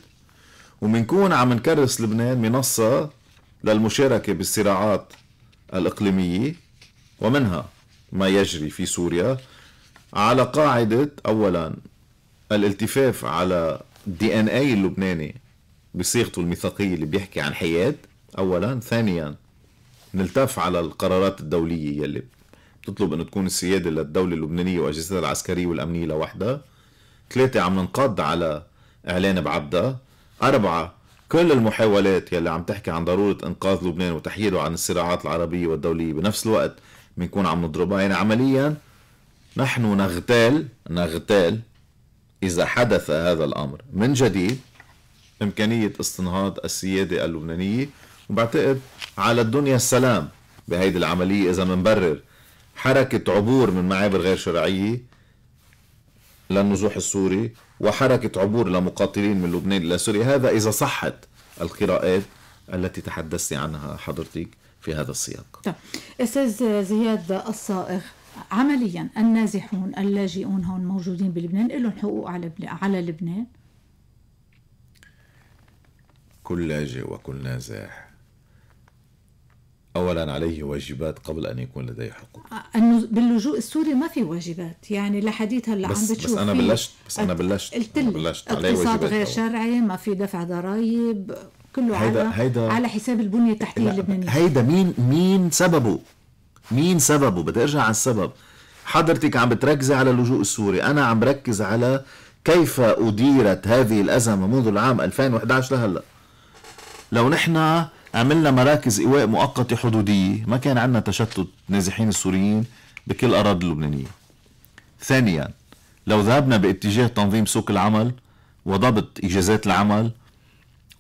ومنكون عم نكرس لبنان منصة للمشاركة بالصراعات الإقليمية ومنها ما يجري في سوريا على قاعدة أولا الالتفاف على الدي ان اي اللبناني بصيغته الميثاقية اللي بيحكي عن حياد أولا ثانيا نلتف على القرارات الدولية يلي بتطلب أن تكون السيادة للدولة اللبنانية وأجهزتها العسكرية والأمنية لوحدها ثلاثة عم ننقض على إعلان بعبدة أربعة كل المحاولات يلي عم تحكي عن ضرورة إنقاذ لبنان وتحييده عن الصراعات العربية والدولية بنفس الوقت بنكون عم نضربها يعني عمليا نحن نغتال نغتال إذا حدث هذا الأمر من جديد إمكانية استنهاض السيادة اللبنانية وبعتقد على الدنيا السلام بهيدي العملية إذا منبرر حركة عبور من معابر غير شرعية للنزوح السوري وحركة عبور لمقاتلين من لبنان إلى سوريا هذا إذا صحت القراءات التي تحدثت عنها حضرتك في هذا السياق طيب. أستاذ زياد الصائغ عمليا النازحون اللاجئون هون موجودين بلبنان لهم حقوق على على لبنان كل لاجئ وكل نازح اولا عليه واجبات قبل ان يكون لديه حقوق انه باللجوء السوري ما في واجبات يعني لحديث هلا عم بتشوف بس انا بلشت بس انا بلشت قلت أنا بلشت عليه واجبات غير شرعي ما في دفع ضرائب كله هيدا على هيدا على حساب البنيه التحتيه اللبنانيه هيدا مين مين سببه مين سببه بدي ارجع على السبب حضرتك عم بتركزي على اللجوء السوري انا عم بركز على كيف اديرت هذه الازمه منذ العام 2011 لهلا لو نحن عملنا مراكز إيواء مؤقتة حدودية ما كان عندنا تشتت نازحين السوريين بكل أراضي اللبنانية ثانيا لو ذهبنا باتجاه تنظيم سوق العمل وضبط إجازات العمل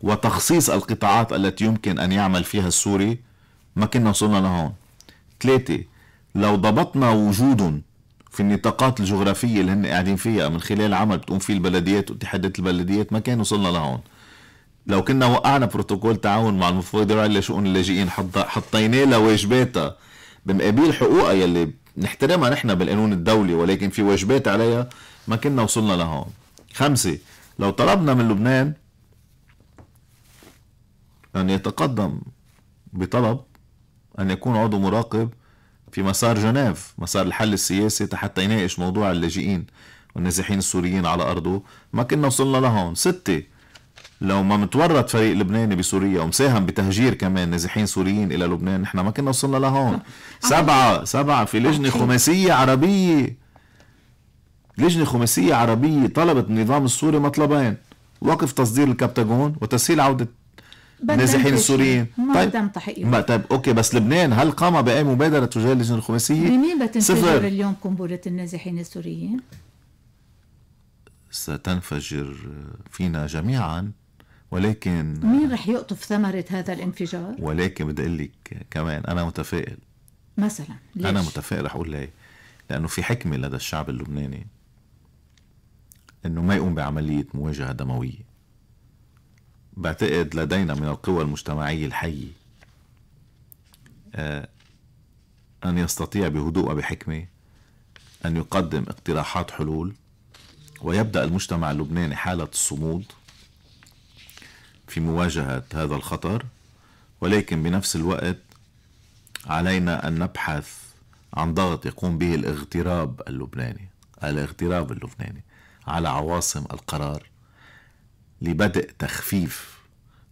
وتخصيص القطاعات التي يمكن أن يعمل فيها السوري ما كنا وصلنا لهون ثلاثة لو ضبطنا وجودهم في النطاقات الجغرافية اللي هن قاعدين فيها من خلال عمل بتقوم فيه البلديات واتحادات البلديات ما كان وصلنا لهون لو كنا وقعنا بروتوكول تعاون مع المفوضية لشؤون اللاجئين حطيناه لواجباتها بمقابل حقوقها يلي نحترمها نحن بالقانون الدولي ولكن في واجبات عليها ما كنا وصلنا لهون خمسة لو طلبنا من لبنان أن يتقدم بطلب أن يكون عضو مراقب في مسار جنيف مسار الحل السياسي حتى يناقش موضوع اللاجئين والنازحين السوريين على أرضه ما كنا وصلنا لهون ستة لو ما متورط فريق لبناني بسوريا ومساهم بتهجير كمان نازحين سوريين الى لبنان نحن ما كنا وصلنا لهون سبعه سبعه في لجنه خماسيه عربيه لجنه خماسيه عربيه طلبت النظام السوري مطلبين وقف تصدير الكبتاغون وتسهيل عوده النازحين السوريين طيب إيوه. ما طيب اوكي بس لبنان هل قام باي مبادره تجاه اللجنه الخماسيه؟ بمين بتنفجر اليوم قنبله النازحين السوريين؟ ستنفجر فينا جميعا ولكن مين رح يقطف ثمرة هذا الانفجار؟ ولكن بدي أقول لك كمان أنا متفائل مثلا ليش؟ أنا متفائل رح أقول لي لأنه في حكمة لدى الشعب اللبناني أنه ما يقوم بعملية مواجهة دموية بعتقد لدينا من القوى المجتمعية الحية آه، أن يستطيع بهدوء وبحكمة أن يقدم اقتراحات حلول ويبدأ المجتمع اللبناني حالة الصمود في مواجهة هذا الخطر ولكن بنفس الوقت علينا أن نبحث عن ضغط يقوم به الاغتراب اللبناني الاغتراب اللبناني على عواصم القرار لبدء تخفيف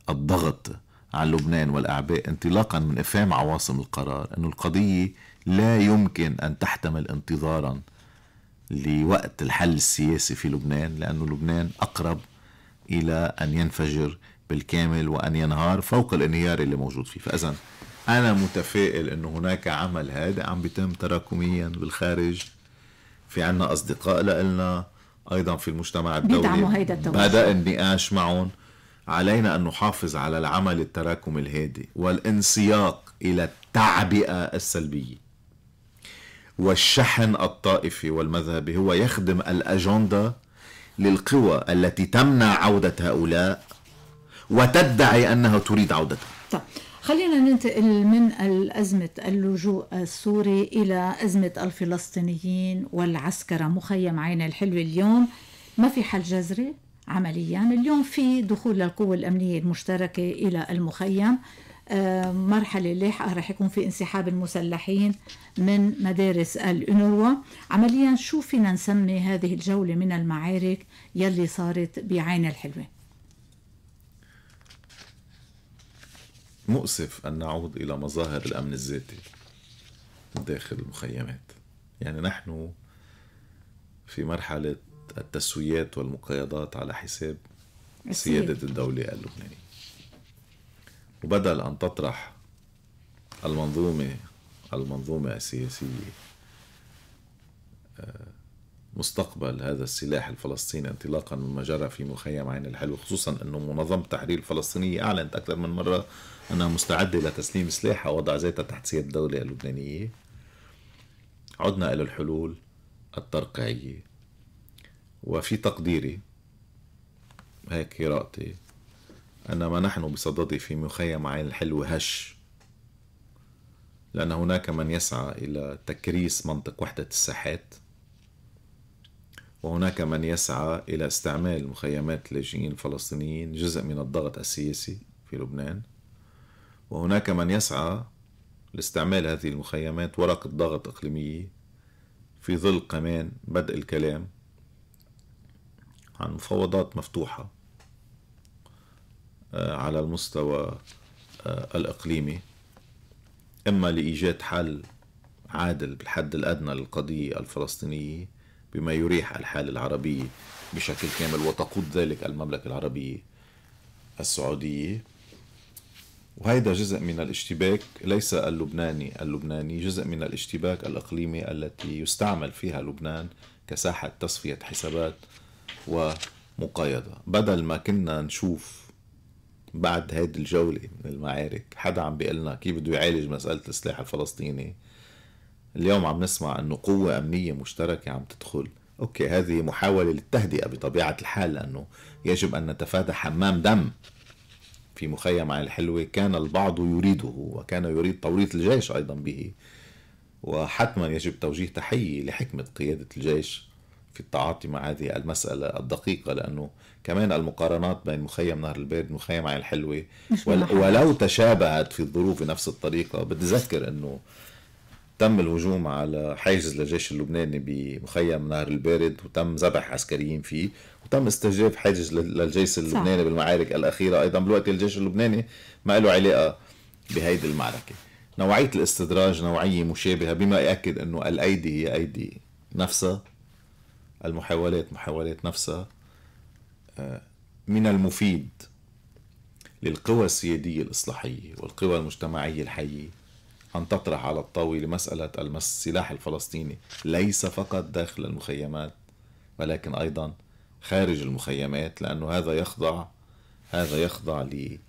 الضغط عن لبنان والأعباء انطلاقا من إفهام عواصم القرار أن القضية لا يمكن أن تحتمل انتظارا لوقت الحل السياسي في لبنان لأن لبنان أقرب إلى أن ينفجر بالكامل وأن ينهار فوق الانهيار اللي موجود فيه فإذا أنا متفائل أنه هناك عمل هذا عم بيتم تراكميا بالخارج في عنا أصدقاء لنا أيضا في المجتمع الدولي بيدعموا هيدا بدأ النقاش معهم علينا أن نحافظ على العمل التراكمي الهادي والانسياق إلى التعبئة السلبية والشحن الطائفي والمذهبي هو يخدم الأجندة للقوى التي تمنع عودة هؤلاء وتدعي أنها تريد عودته طب. خلينا ننتقل من أزمة اللجوء السوري إلى أزمة الفلسطينيين والعسكرة مخيم عين الحلوة اليوم ما في حل جذري عمليا اليوم في دخول للقوة الأمنية المشتركة إلى المخيم آه، مرحلة لاحقة رح يكون في انسحاب المسلحين من مدارس الأنوة عمليا شو فينا نسمي هذه الجولة من المعارك يلي صارت بعين الحلوة مؤسف أن نعود إلى مظاهر الأمن الذاتي داخل المخيمات يعني نحن في مرحلة التسويات والمقايضات على حساب سيادة الدولة اللبنانية وبدل أن تطرح المنظومة المنظومة السياسية آه، مستقبل هذا السلاح الفلسطيني انطلاقا مما جرى في مخيم عين الحلو خصوصا انه منظمه تحرير الفلسطينيه اعلنت اكثر من مره أنا مستعد لتسليم تسليم سلاحها ووضع ذاتها تحت سيادة الدولة اللبنانية عدنا إلى الحلول الترقيعية وفي تقديري هيك قراءتي أن ما نحن بصدده في مخيم عين الحلو هش لأن هناك من يسعى إلى تكريس منطق وحدة الساحات وهناك من يسعى إلى استعمال مخيمات اللاجئين الفلسطينيين جزء من الضغط السياسي في لبنان وهناك من يسعى لاستعمال هذه المخيمات ورقة ضغط إقليمية في ظل كمان بدء الكلام عن مفاوضات مفتوحة آه، على المستوى آه، الإقليمي إما لإيجاد حل عادل بالحد الأدنى للقضية الفلسطينية بما يريح الحالة العربية بشكل كامل وتقود ذلك المملكة العربية السعودية وهذا جزء من الاشتباك ليس اللبناني اللبناني جزء من الاشتباك الإقليمي التي يستعمل فيها لبنان كساحة تصفية حسابات ومقايضة بدل ما كنا نشوف بعد هيدي الجولة من المعارك حدا عم بيقلنا كيف بده يعالج مسألة السلاح الفلسطيني اليوم عم نسمع أنه قوة أمنية مشتركة عم تدخل أوكي هذه محاولة للتهدئة بطبيعة الحال لأنه يجب أن نتفادى حمام دم في مخيم على الحلوة كان البعض يريده وكان يريد توريط الجيش أيضا به وحتما يجب توجيه تحية لحكمة قيادة الجيش في التعاطي مع هذه المسألة الدقيقة لأنه كمان المقارنات بين مخيم نهر البرد ومخيم عين الحلوة ولو تشابهت في الظروف بنفس الطريقة بتذكر أنه تم الهجوم على حاجز للجيش اللبناني بمخيم نهر البارد وتم ذبح عسكريين فيه وتم استجاب حاجز للجيش اللبناني صح. بالمعارك الاخيره ايضا بالوقت الجيش اللبناني ما له علاقه بهيدي المعركه نوعيه الاستدراج نوعيه مشابهه بما ياكد انه الايدي هي ايدي نفسها المحاولات محاولات نفسها آه، من المفيد للقوى السياديه الاصلاحيه والقوى المجتمعيه الحيه أن تطرح على الطاولة مسألة السلاح الفلسطيني ليس فقط داخل المخيمات ولكن أيضا خارج المخيمات لأنه هذا يخضع هذا يخضع ل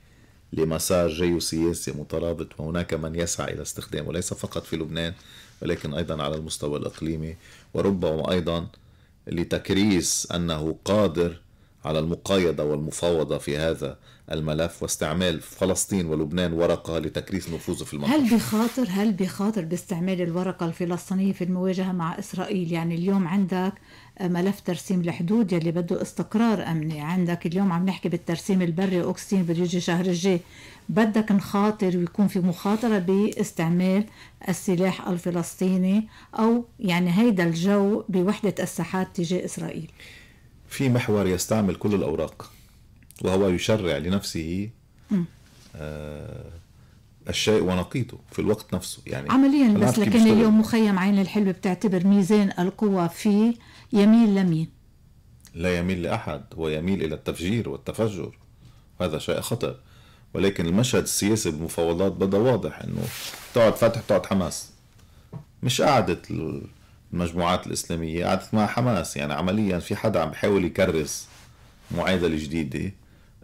لمسار جيوسياسي مترابط وهناك من يسعى إلى استخدامه ليس فقط في لبنان ولكن أيضا على المستوى الإقليمي وربما أيضا لتكريس أنه قادر على المقايضة والمفاوضة في هذا الملف واستعمال فلسطين ولبنان ورقة لتكريس نفوذه في المنطقة هل بخاطر هل بخاطر باستعمال الورقة الفلسطينية في المواجهة مع إسرائيل يعني اليوم عندك ملف ترسيم الحدود يلي بده استقرار امني عندك اليوم عم نحكي بالترسيم البري اوكسين بده يجي شهر الجاي بدك نخاطر ويكون في مخاطرة باستعمال السلاح الفلسطيني أو يعني هيدا الجو بوحدة الساحات تجاه إسرائيل في محور يستعمل كل الأوراق وهو يشرع لنفسه آه، الشيء ونقيضه في الوقت نفسه يعني عمليا بس لكن اليوم مخيم عين الحلب بتعتبر ميزان القوى في يميل لمين؟ لا يميل لأحد هو يميل إلى التفجير والتفجر وهذا شيء خطر ولكن المشهد السياسي بالمفاوضات بدا واضح انه تقعد فتح تقعد حماس مش قعدت المجموعات الاسلاميه قعدت مع حماس يعني عمليا في حدا عم بيحاول يكرس معادله جديده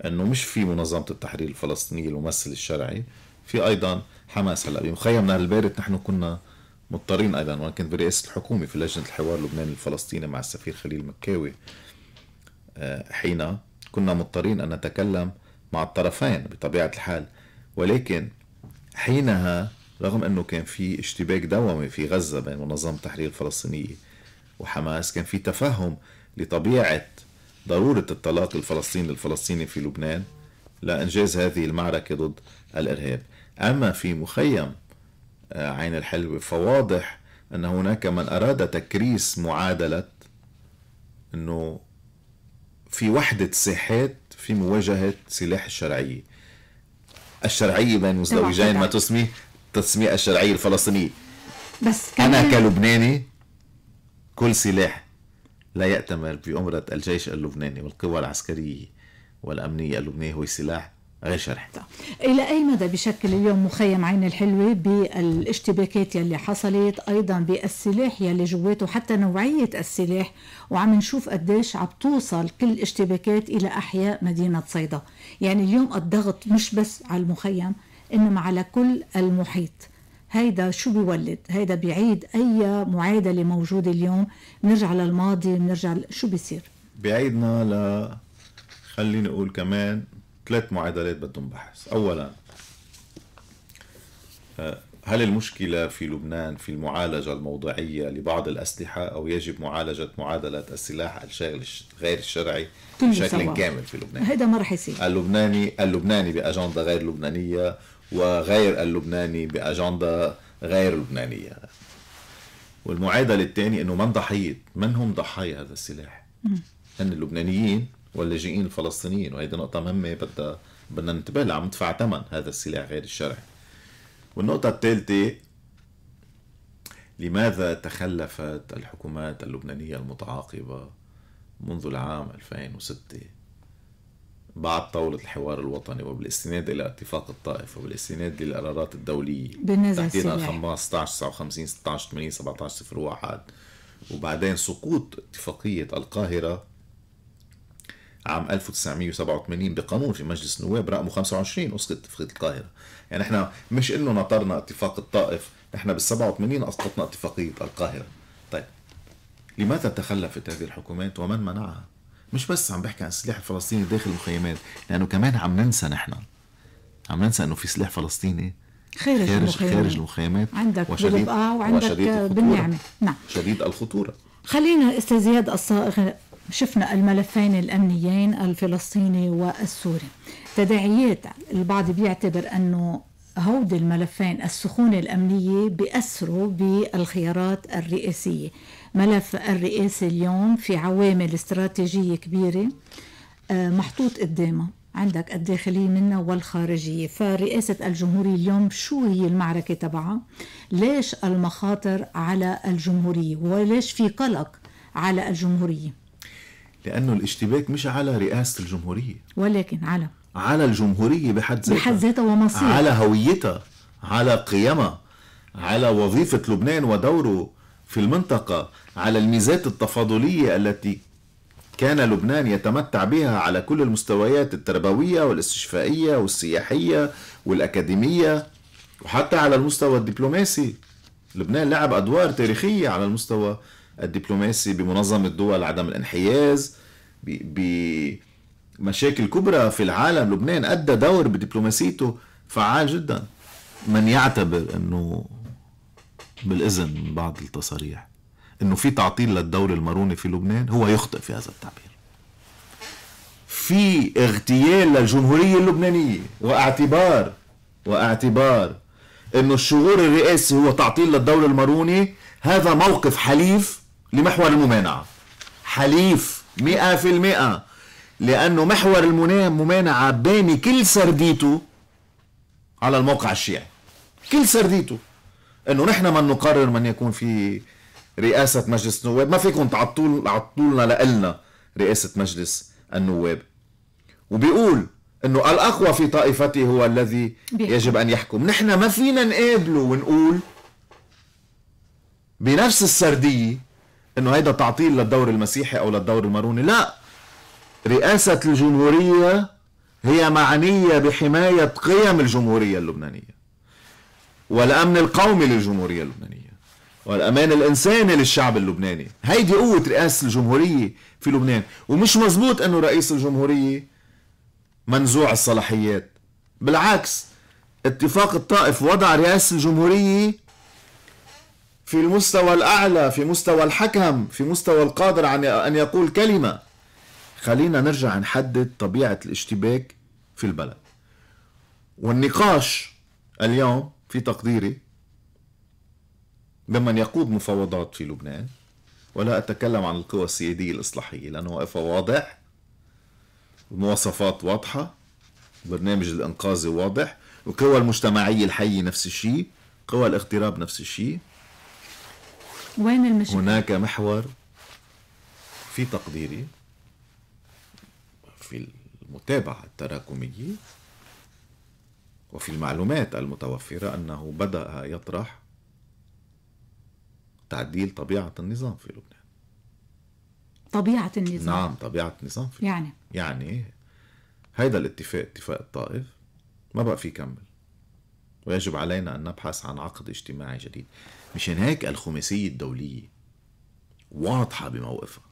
انه مش في منظمه التحرير الفلسطينيه الممثل الشرعي في ايضا حماس هلا بمخيم نهر البارد نحن كنا مضطرين ايضا وانا كنت برئاسه الحكومه في لجنه الحوار اللبناني الفلسطيني مع السفير خليل مكاوي آه، حين كنا مضطرين ان نتكلم مع الطرفين بطبيعه الحال ولكن حينها رغم انه كان في اشتباك دوامي في غزه بين منظمه التحرير الفلسطينيه وحماس كان في تفهم لطبيعه ضروره الطلاق الفلسطيني الفلسطيني في لبنان لانجاز هذه المعركه ضد الارهاب اما في مخيم آه، عين الحلوة فواضح أن هناك من أراد تكريس معادلة أنه في وحدة ساحات في مواجهة سلاح الشرعية الشرعية بين مزدوجين ما تسميه تسمية الشرعية الفلسطينية بس أنا كلبناني كل سلاح لا يأتمر بأمرة الجيش اللبناني والقوى العسكرية والأمنية اللبنانية هو سلاح غير شرح طيب. إلى أي مدى بشكل اليوم مخيم عين الحلوة بالاشتباكات يلي حصلت أيضا بالسلاح يلي جواته حتى نوعية السلاح وعم نشوف قديش عم توصل كل الاشتباكات إلى أحياء مدينة صيدا يعني اليوم الضغط مش بس على المخيم إنما على كل المحيط هيدا شو بيولد هيدا بيعيد أي معادلة موجودة اليوم بنرجع للماضي بنرجع شو بيصير بيعيدنا ل خليني أقول كمان ثلاث معادلات بدهم بحث اولا آه، هل المشكلة في لبنان في المعالجة الموضعية لبعض الأسلحة أو يجب معالجة معادلة السلاح الشاغل غير الشرعي بشكل كامل في لبنان هذا ما رح يصير اللبناني اللبناني بأجندة غير لبنانية وغير اللبناني بأجندة غير لبنانية والمعادلة الثانية أنه من ضحية من هم ضحايا هذا السلاح هن اللبنانيين واللاجئين الفلسطينيين وهيدي نقطة مهمة بدها بدنا ننتبه لها عم ندفع ثمن هذا السلاح غير الشرعي والنقطة الثالثة لماذا تخلفت الحكومات اللبنانية المتعاقبة منذ العام 2006 بعد طاولة الحوار الوطني وبالاستناد إلى اتفاق الطائف وبالاستناد للقرارات الدولية بالنزع تحديدا 15 59 16 80 17 01 وبعدين سقوط اتفاقية القاهرة عام 1987 بقانون في مجلس النواب رقمه 25 اسقط اتفاقيه القاهره يعني احنا مش انه نطرنا اتفاق الطائف نحن بال 87 اسقطنا اتفاقيه القاهره طيب لماذا تخلفت هذه الحكومات ومن منعها مش بس عم بحكي عن السلاح الفلسطيني داخل المخيمات لانه كمان عم ننسى نحن عم ننسى انه في سلاح فلسطيني خارج خارج المخيمات, خارج المخيمات عندك وشديد وعندك بالنعمه نعم شديد الخطوره خلينا استاذ زياد الصائغ شفنا الملفين الأمنيين الفلسطيني والسوري تداعيات البعض بيعتبر أنه هود الملفين السخونة الأمنية بأسروا بالخيارات الرئاسية ملف الرئاسة اليوم في عوامل استراتيجية كبيرة آه، محطوط قدامها عندك الداخلية منها والخارجية فرئاسة الجمهورية اليوم شو هي المعركة تبعها ليش المخاطر على الجمهورية وليش في قلق على الجمهورية لأنه الاشتباك مش على رئاسة الجمهورية ولكن على على الجمهورية بحد ذاتها بحد ذاتها ومصيرها على هويتها على قيمها على وظيفة لبنان ودوره في المنطقة على الميزات التفاضلية التي كان لبنان يتمتع بها على كل المستويات التربوية والاستشفائية والسياحية والأكاديمية وحتى على المستوى الدبلوماسي لبنان لعب أدوار تاريخية على المستوى الدبلوماسي بمنظمة دول عدم الانحياز بمشاكل كبرى في العالم لبنان أدى دور بدبلوماسيته فعال جدا من يعتبر أنه بالإذن من بعض التصاريح أنه في تعطيل للدور الماروني في لبنان هو يخطئ في هذا التعبير في اغتيال للجمهورية اللبنانية واعتبار واعتبار انه الشعور الرئاسي هو تعطيل للدولة الماروني هذا موقف حليف لمحور الممانعة حليف مئة في المئة لأنه محور الممانعة باني كل سرديته على الموقع الشيعي كل سرديته انه نحن ما نقرر من يكون في رئاسة مجلس النواب ما فيكم تعطول عطولنا لنا رئاسة مجلس النواب وبيقول انه الاقوى في طائفته هو الذي يجب ان يحكم نحن ما فينا نقابله ونقول بنفس السرديه انه هيدا تعطيل للدور المسيحي او للدور الماروني لا رئاسة الجمهورية هي معنية بحماية قيم الجمهورية اللبنانية والأمن القومي للجمهورية اللبنانية والأمان الإنساني للشعب اللبناني هيدي قوة رئاسة الجمهورية في لبنان ومش مزبوط أنه رئيس الجمهورية منزوع الصلاحيات بالعكس اتفاق الطائف وضع رئاسة الجمهورية في المستوى الأعلى في مستوى الحكم في مستوى القادر عن أن يقول كلمة خلينا نرجع نحدد طبيعة الاشتباك في البلد والنقاش اليوم في تقديري ممن يقود مفاوضات في لبنان ولا أتكلم عن القوى السيادية الإصلاحية لأنه وقفة واضح المواصفات واضحة برنامج الإنقاذي واضح وقوى المجتمعية الحية نفس الشيء قوى الاغتراب نفس الشيء وين المشكلة؟ هناك محور في تقديري في المتابعة التراكمية وفي المعلومات المتوفرة أنه بدأ يطرح تعديل طبيعة النظام في لبنان طبيعة النظام نعم طبيعة النظام في يعني يعني هيدا الاتفاق اتفاق الطائف ما بقى فيه يكمل ويجب علينا أن نبحث عن عقد اجتماعي جديد مشان هيك الخماسية الدولية واضحة بموقفها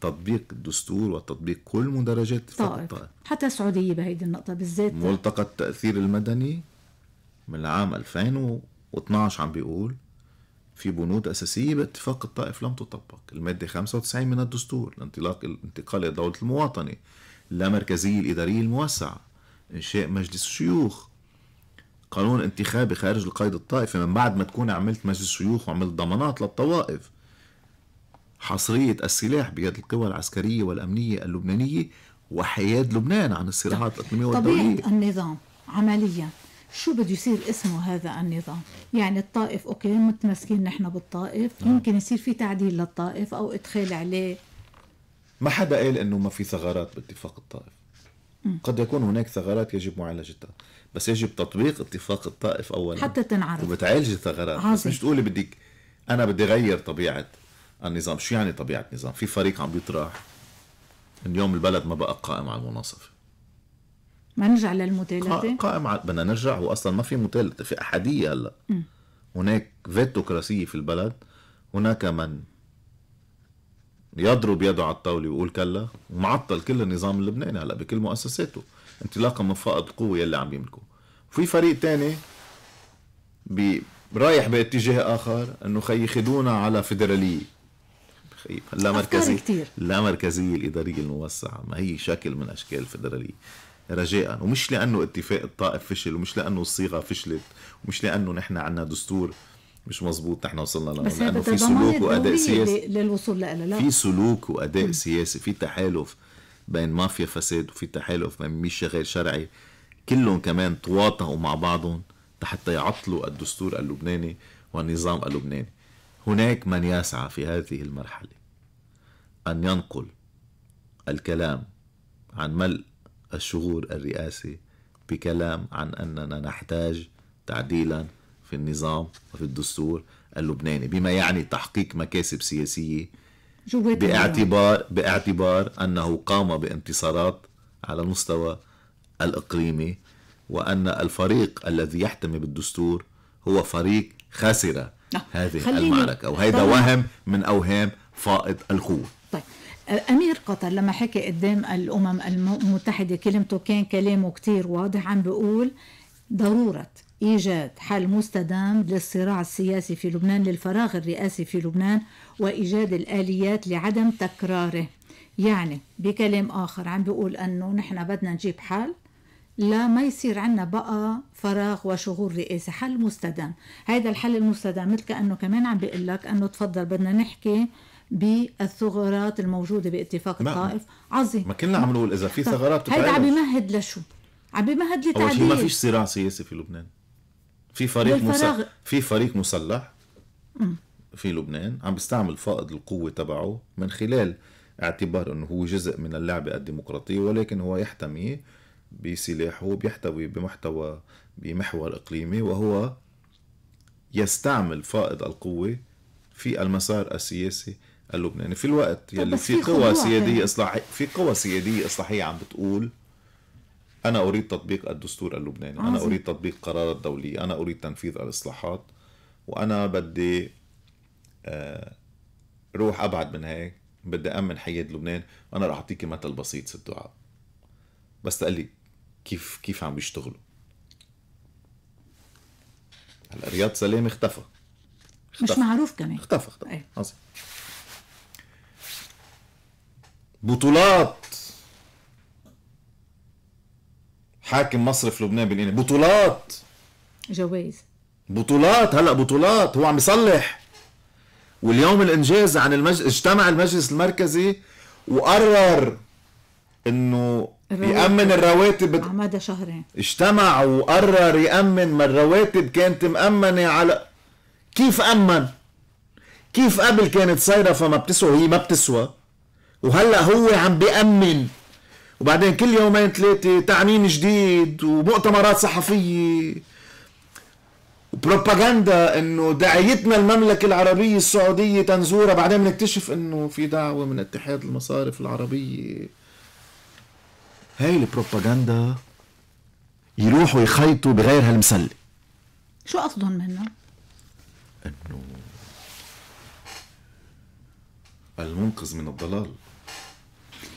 تطبيق الدستور وتطبيق كل مدرجات الطائف حتى السعودية بهيدي النقطة بالذات ملتقى التأثير المدني من العام 2012 عم بيقول في بنود أساسية باتفاق الطائف لم تطبق المادة 95 من الدستور الانطلاق الانتقال إلى دولة المواطنة اللامركزية الإدارية الموسعة إنشاء مجلس الشيوخ قانون انتخابي خارج القيد الطائفي من بعد ما تكون عملت مجلس شيوخ وعملت ضمانات للطوائف حصرية السلاح بيد القوى العسكرية والأمنية اللبنانية وحياد لبنان عن الصراعات الإقليمية والدولية طبيعة النظام عمليا شو بده يصير اسمه هذا النظام يعني الطائف أوكي متمسكين نحن بالطائف ممكن نعم. يصير في تعديل للطائف أو إدخال عليه ما حدا قال أنه ما في ثغرات باتفاق الطائف قد يكون هناك ثغرات يجب معالجتها بس يجب تطبيق اتفاق الطائف اولا حتى تنعرف وبتعالج الثغرات عظيم. بس مش تقولي بدك انا بدي اغير طبيعه النظام شو يعني طبيعه النظام في فريق عم بيطرح اليوم البلد ما بقى قائم على المناصفه ما نرجع للمتالته قائم على بدنا نرجع هو اصلا ما في متالته في احاديه هلا هناك فيتوكراسية في البلد هناك من يضرب يده على الطاوله ويقول كلا ومعطل كل النظام اللبناني هلا بكل مؤسساته انطلاقا من فائض القوه يلي عم يملكه في فريق تاني بي رايح باتجاه اخر انه خي خدونا على فدراليه خي لا مركزيه لا مركزيه الاداريه الموسعه ما هي شكل من اشكال الفدراليه رجاء ومش لانه اتفاق الطائف فشل ومش لانه الصيغه فشلت ومش لانه نحن عندنا دستور مش مزبوط نحن وصلنا لانه في سلوك واداء سياسي للوصول لها لا في سلوك واداء سياسي في تحالف بين مافيا فساد وفي تحالف بين ميليشيا غير شرعي كلهم كمان تواطئوا مع بعضهم حتى يعطلوا الدستور اللبناني والنظام اللبناني هناك من يسعى في هذه المرحلة أن ينقل الكلام عن ملء الشغور الرئاسي بكلام عن أننا نحتاج تعديلا في النظام وفي الدستور اللبناني بما يعني تحقيق مكاسب سياسية باعتبار باعتبار انه قام بانتصارات على المستوى الاقليمي وان الفريق الذي يحتمي بالدستور هو فريق خسر آه، هذه المعركه وهذا وهم من اوهام فائض القوه طيب امير قطر لما حكى قدام الامم المتحده كلمته كان كلامه كتير واضح عم بيقول ضروره إيجاد حل مستدام للصراع السياسي في لبنان للفراغ الرئاسي في لبنان وإيجاد الآليات لعدم تكراره يعني بكلام آخر عم بيقول أنه نحن بدنا نجيب حل لا ما يصير عنا بقى فراغ وشغور رئاسي حل مستدام هذا الحل المستدام مثل كأنه كمان عم بيقول لك أنه تفضل بدنا نحكي بالثغرات الموجودة باتفاق الطائف عظيم ما كلنا عم نقول إذا في ثغرات هيدا عم بيمهد لشو عم بيمهد لتعديل أول شيء ما فيش صراع سياسي في لبنان في فريق مسلح في فريق مسلح في لبنان عم بيستعمل فائض القوه تبعه من خلال اعتبار انه هو جزء من اللعبه الديمقراطيه ولكن هو يحتمي بسلاحه بيحتوي بمحتوى بمحور اقليمي وهو يستعمل فائض القوه في المسار السياسي اللبناني في الوقت يلي في قوى سياديه اصلاحيه في قوى سياديه اصلاحيه عم بتقول انا اريد تطبيق الدستور اللبناني عزيز. انا آه، اريد تطبيق قرار الدوليه انا اريد تنفيذ الاصلاحات وانا بدي آه، روح ابعد من هيك بدي امن حياه لبنان وانا رح اعطيكي مثل بسيط ست دعاء بس تقلي كيف كيف عم بيشتغلوا هلا رياض سلامه اختفى. اختفى مش معروف كمان اختفى اختفى ايه. آه، بطولات حاكم مصرف لبنان بالقينا بطولات جوائز بطولات هلا بطولات هو عم يصلح واليوم الانجاز عن المجلس اجتمع المجلس المركزي وقرر انه يامن الرواتب على مدى شهرين اجتمع وقرر يامن ما الرواتب كانت مامنه على كيف امن كيف قبل كانت صايره فما بتسوى وهي ما بتسوى وهلا هو عم بيامن وبعدين كل يومين ثلاثة تعميم جديد ومؤتمرات صحفية وبروباغندا انه داعيتنا المملكة العربية السعودية تنزورها بعدين بنكتشف انه في دعوة من اتحاد المصارف العربية هاي البروباغندا يروحوا يخيطوا بغير هالمسلة شو قصدهم منه؟ انه المنقذ من الضلال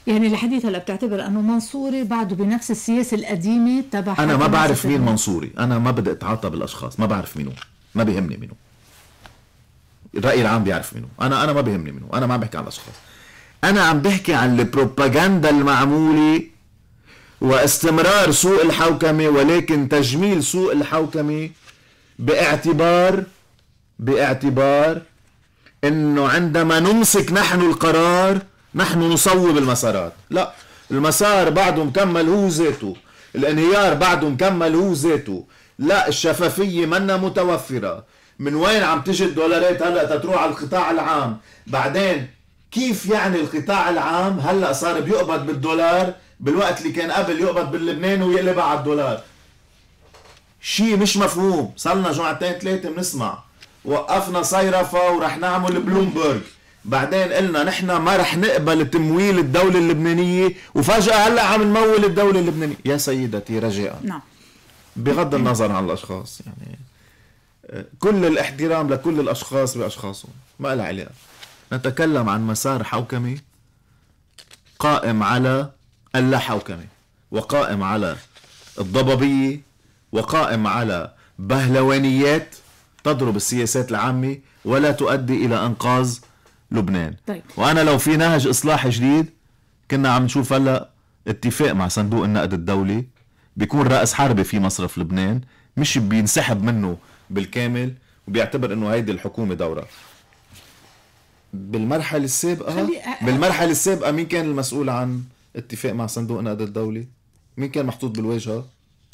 يعني الحديث هلا بتعتبر انه منصوري بعده بنفس السياسه القديمه تبع انا ما بعرف مين منصوري انا ما بدي اتعاطى بالاشخاص ما بعرف مينو ما بيهمني مينو الراي العام بيعرف مينو انا انا ما بيهمني مينو انا ما عم بحكي عن الاشخاص انا عم بحكي عن البروباغندا المعموله واستمرار سوء الحوكمه ولكن تجميل سوء الحوكمه باعتبار باعتبار انه عندما نمسك نحن القرار نحن نصوب المسارات لا المسار بعده مكمل هو ذاته الانهيار بعده مكمل هو ذاته لا الشفافية منا متوفرة من وين عم تجي الدولارات هلا تروح على القطاع العام بعدين كيف يعني القطاع العام هلا صار بيقبض بالدولار بالوقت اللي كان قبل يقبض باللبنان ويقلب على الدولار شيء مش مفهوم صرنا جمعتين ثلاثة بنسمع وقفنا صيرفة ورح نعمل بلومبرج بعدين قلنا نحن ما رح نقبل تمويل الدولة اللبنانية وفجأة هلا عم نمول الدولة اللبنانية يا سيدتي رجاء نعم بغض النظر عن الأشخاص يعني آه، كل الاحترام لكل الأشخاص بأشخاصهم ما لها علاقة نتكلم عن مسار حوكمي قائم على اللا حوكمة وقائم على الضبابية وقائم على بهلوانيات تضرب السياسات العامة ولا تؤدي إلى إنقاذ لبنان طيب. وانا لو في نهج اصلاح جديد كنا عم نشوف هلا اتفاق مع صندوق النقد الدولي بيكون راس حربه في مصرف لبنان مش بينسحب منه بالكامل وبيعتبر انه هيدي الحكومه دورها بالمرحله السابقه بالمرحله السابقه مين كان المسؤول عن اتفاق مع صندوق النقد الدولي مين كان محطوط بالواجهه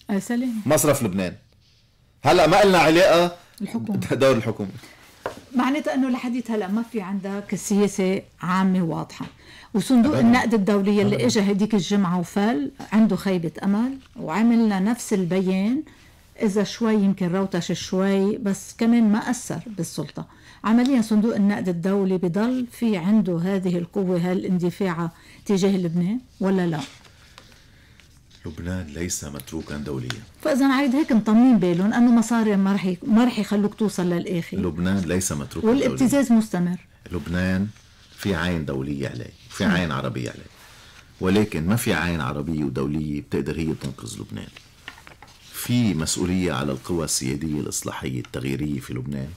آه، سلام مصرف لبنان هلا ما لنا علاقه الحكومه دور الحكومه معناتها انه لحديت هلا ما في عندك سياسه عامه واضحه وصندوق أبداً. النقد الدولي اللي اجى هديك الجمعه وفل عنده خيبه امل وعملنا نفس البيان اذا شوي يمكن روتش شوي بس كمان ما اثر بالسلطه عمليا صندوق النقد الدولي بضل في عنده هذه القوه هالاندفاعه تجاه لبنان ولا لا لبنان ليس متروكا دوليا فاذا عيد هيك مطمنين بالهم انه مصاري ما رح ما رح يخلوك توصل للاخر لبنان ليس متروكا دوليا والابتزاز مستمر لبنان في عين دوليه عليه في عين عربيه عليه ولكن ما في عين عربيه ودوليه بتقدر هي تنقذ لبنان في مسؤوليه على القوى السياديه الاصلاحيه التغييريه في لبنان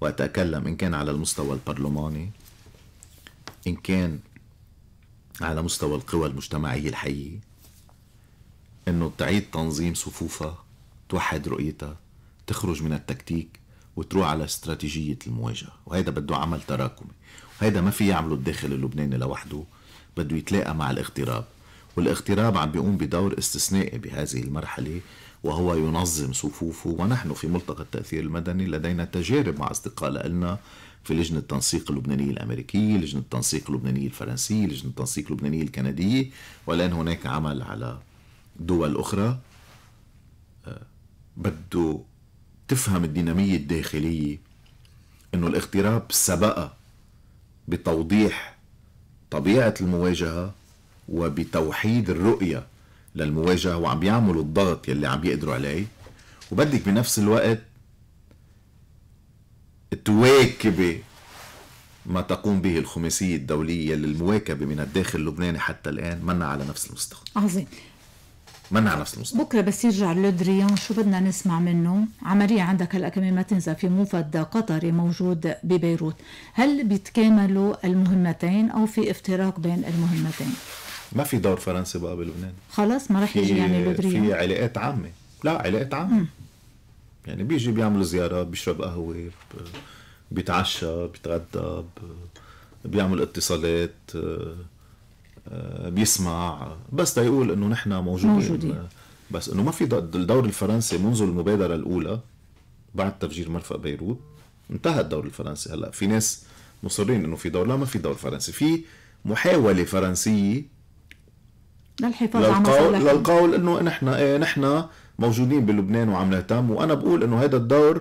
واتكلم ان كان على المستوى البرلماني ان كان على مستوى القوى المجتمعيه الحيه انه تعيد تنظيم صفوفها توحد رؤيتها تخرج من التكتيك وتروح على استراتيجية المواجهة وهيدا بده عمل تراكمي وهيدا ما في يعمله الداخل اللبناني لوحده بده يتلاقى مع الاغتراب والاغتراب عم بيقوم بدور استثنائي بهذه المرحلة وهو ينظم صفوفه ونحن في ملتقى التأثير المدني لدينا تجارب مع أصدقاء لنا في لجنة التنسيق اللبنانية الأمريكية لجنة التنسيق اللبنانية الفرنسية لجنة التنسيق اللبنانية الكندية والآن هناك عمل على دول أخرى آه، بده تفهم الدينامية الداخلية أنه الاغتراب سبقها بتوضيح طبيعة المواجهة وبتوحيد الرؤية للمواجهة وعم بيعملوا الضغط يلي عم بيقدروا عليه وبدك بنفس الوقت تواكب ما تقوم به الخماسية الدولية للمواكبة من الداخل اللبناني حتى الآن منا على نفس المستوى عظيم منها نفس المصطلح بكره بس يرجع لودريان شو بدنا نسمع منه عمليه عندك هلا كمان ما تنسى في موفد قطري موجود ببيروت هل بيتكاملوا المهمتين او في افتراق بين المهمتين ما في دور فرنسي بقى بلبنان خلاص ما راح يجي يعني لودريان في علاقات عامه لا علاقات عامه م. يعني بيجي بيعمل زياره بيشرب قهوه بيتعشى بيتغدى بيعمل اتصالات آه، آه، بيسمع بس يقول انه نحن موجودين, موجودين. بس انه ما في الدوري الفرنسي منذ المبادره الاولى بعد تفجير مرفق بيروت انتهى الدوري الفرنسي هلا في ناس مصرين انه في دور لا ما في دور فرنسي في محاوله فرنسيه للحفاظ على للقول, للقول انه نحن إيه نحن موجودين بلبنان وعم نهتم وانا بقول انه هذا الدور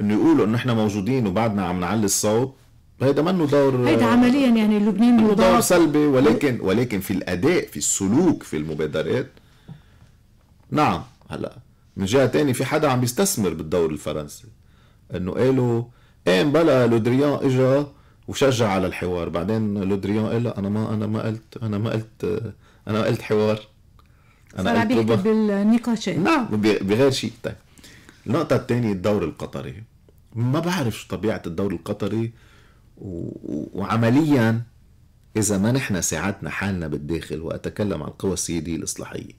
انه يقولوا انه نحن موجودين وبعدنا عم نعلي الصوت هيدا منه دور هيدا عمليا يعني اللبناني دور دور سلبي ولكن ولكن في الاداء في السلوك في المبادرات نعم هلا من جهه ثانيه في حدا عم بيستثمر بالدور الفرنسي انه قالوا ايه بلا لودريان اجا وشجع على الحوار بعدين لودريان قال لا انا ما انا ما قلت انا ما قلت انا ما قلت حوار انا صار بيحكي بالنقاشات نعم بغير شيء طيب النقطة الثانية الدور القطري ما بعرف شو طبيعة الدور القطري وعمليا إذا ما نحن ساعدنا حالنا بالداخل وأتكلم عن القوى السيادية الإصلاحية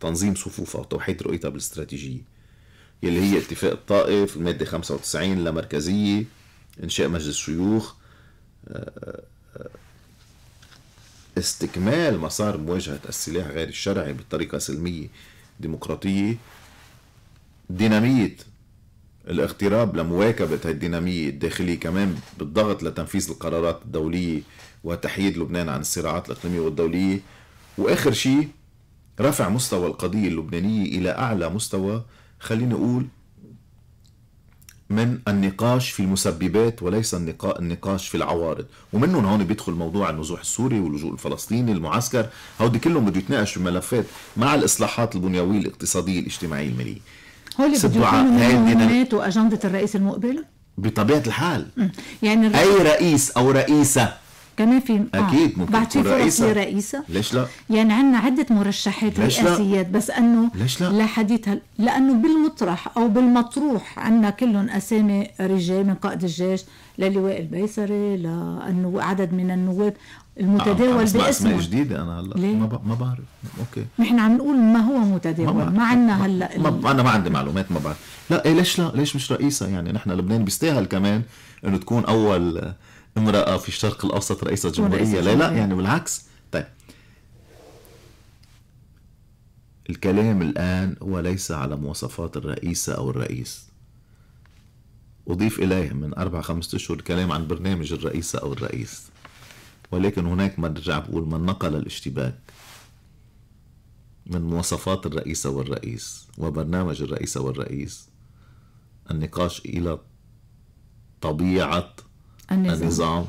تنظيم صفوفها وتوحيد رؤيتها بالاستراتيجية يلي هي اتفاق الطائف المادة 95 لمركزية إنشاء مجلس شيوخ آه، آه، استكمال مسار مواجهة السلاح غير الشرعي بطريقة سلمية ديمقراطية دينامية الاغتراب لمواكبة الدينامية الداخلية كمان بالضغط لتنفيذ القرارات الدولية وتحييد لبنان عن الصراعات الإقليمية والدولية وآخر شيء رفع مستوى القضية اللبنانية إلى أعلى مستوى خلينا نقول من النقاش في المسببات وليس النقاش في العوارض ومنهم هون بيدخل موضوع النزوح السوري واللجوء الفلسطيني المعسكر هودي كلهم بده يتناقش في ملفات مع الإصلاحات البنيوية الاقتصادية الاجتماعية المالية هول بده يكونوا واجنده الرئيس المقبل بطبيعه الحال يعني الرئيس اي رئيس او رئيسه كمان في آه. اكيد آه. ممكن بعد في فرص لرئيسه ليش لا؟ يعني عندنا عده مرشحات رئاسيات بس انه ليش لا؟ لحديث هل... لانه بالمطرح او بالمطروح عندنا كلهم اسامي رجال من قائد الجيش للواء البيسري لانه عدد من النواب المتداول آه، باسمه اسماء جديدة أنا هلا ليه؟ ما, ما بعرف أوكي نحن عم نقول ما هو متداول ما, ما عندنا هلا ما, ما أنا ما عندي معلومات ما بعرف لا إيه ليش لا ليش مش رئيسة يعني نحن لبنان بيستاهل كمان إنه تكون أول امرأة في الشرق الأوسط رئيسة جمهورية لا لا يعني بالعكس طيب الكلام الآن هو ليس على مواصفات الرئيسة أو الرئيس أضيف إليه من أربع خمسة أشهر الكلام عن برنامج الرئيسة أو الرئيس ولكن هناك ما رجع بقول من نقل الاشتباك من مواصفات الرئيسة والرئيس وبرنامج الرئيسة والرئيس النقاش إلى طبيعة النظام, النظام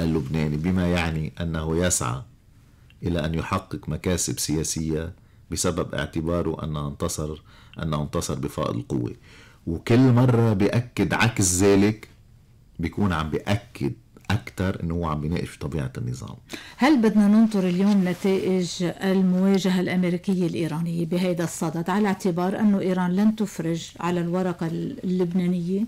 اللبناني بما يعني أنه يسعى إلى أن يحقق مكاسب سياسية بسبب اعتباره أنه انتصر أنه انتصر بفائض القوة وكل مرة بأكد عكس ذلك بيكون عم بأكد اكثر انه هو عم بيناقش في طبيعه النظام هل بدنا ننطر اليوم نتائج المواجهه الامريكيه الايرانيه بهذا الصدد على اعتبار انه ايران لن تفرج على الورقه اللبنانيه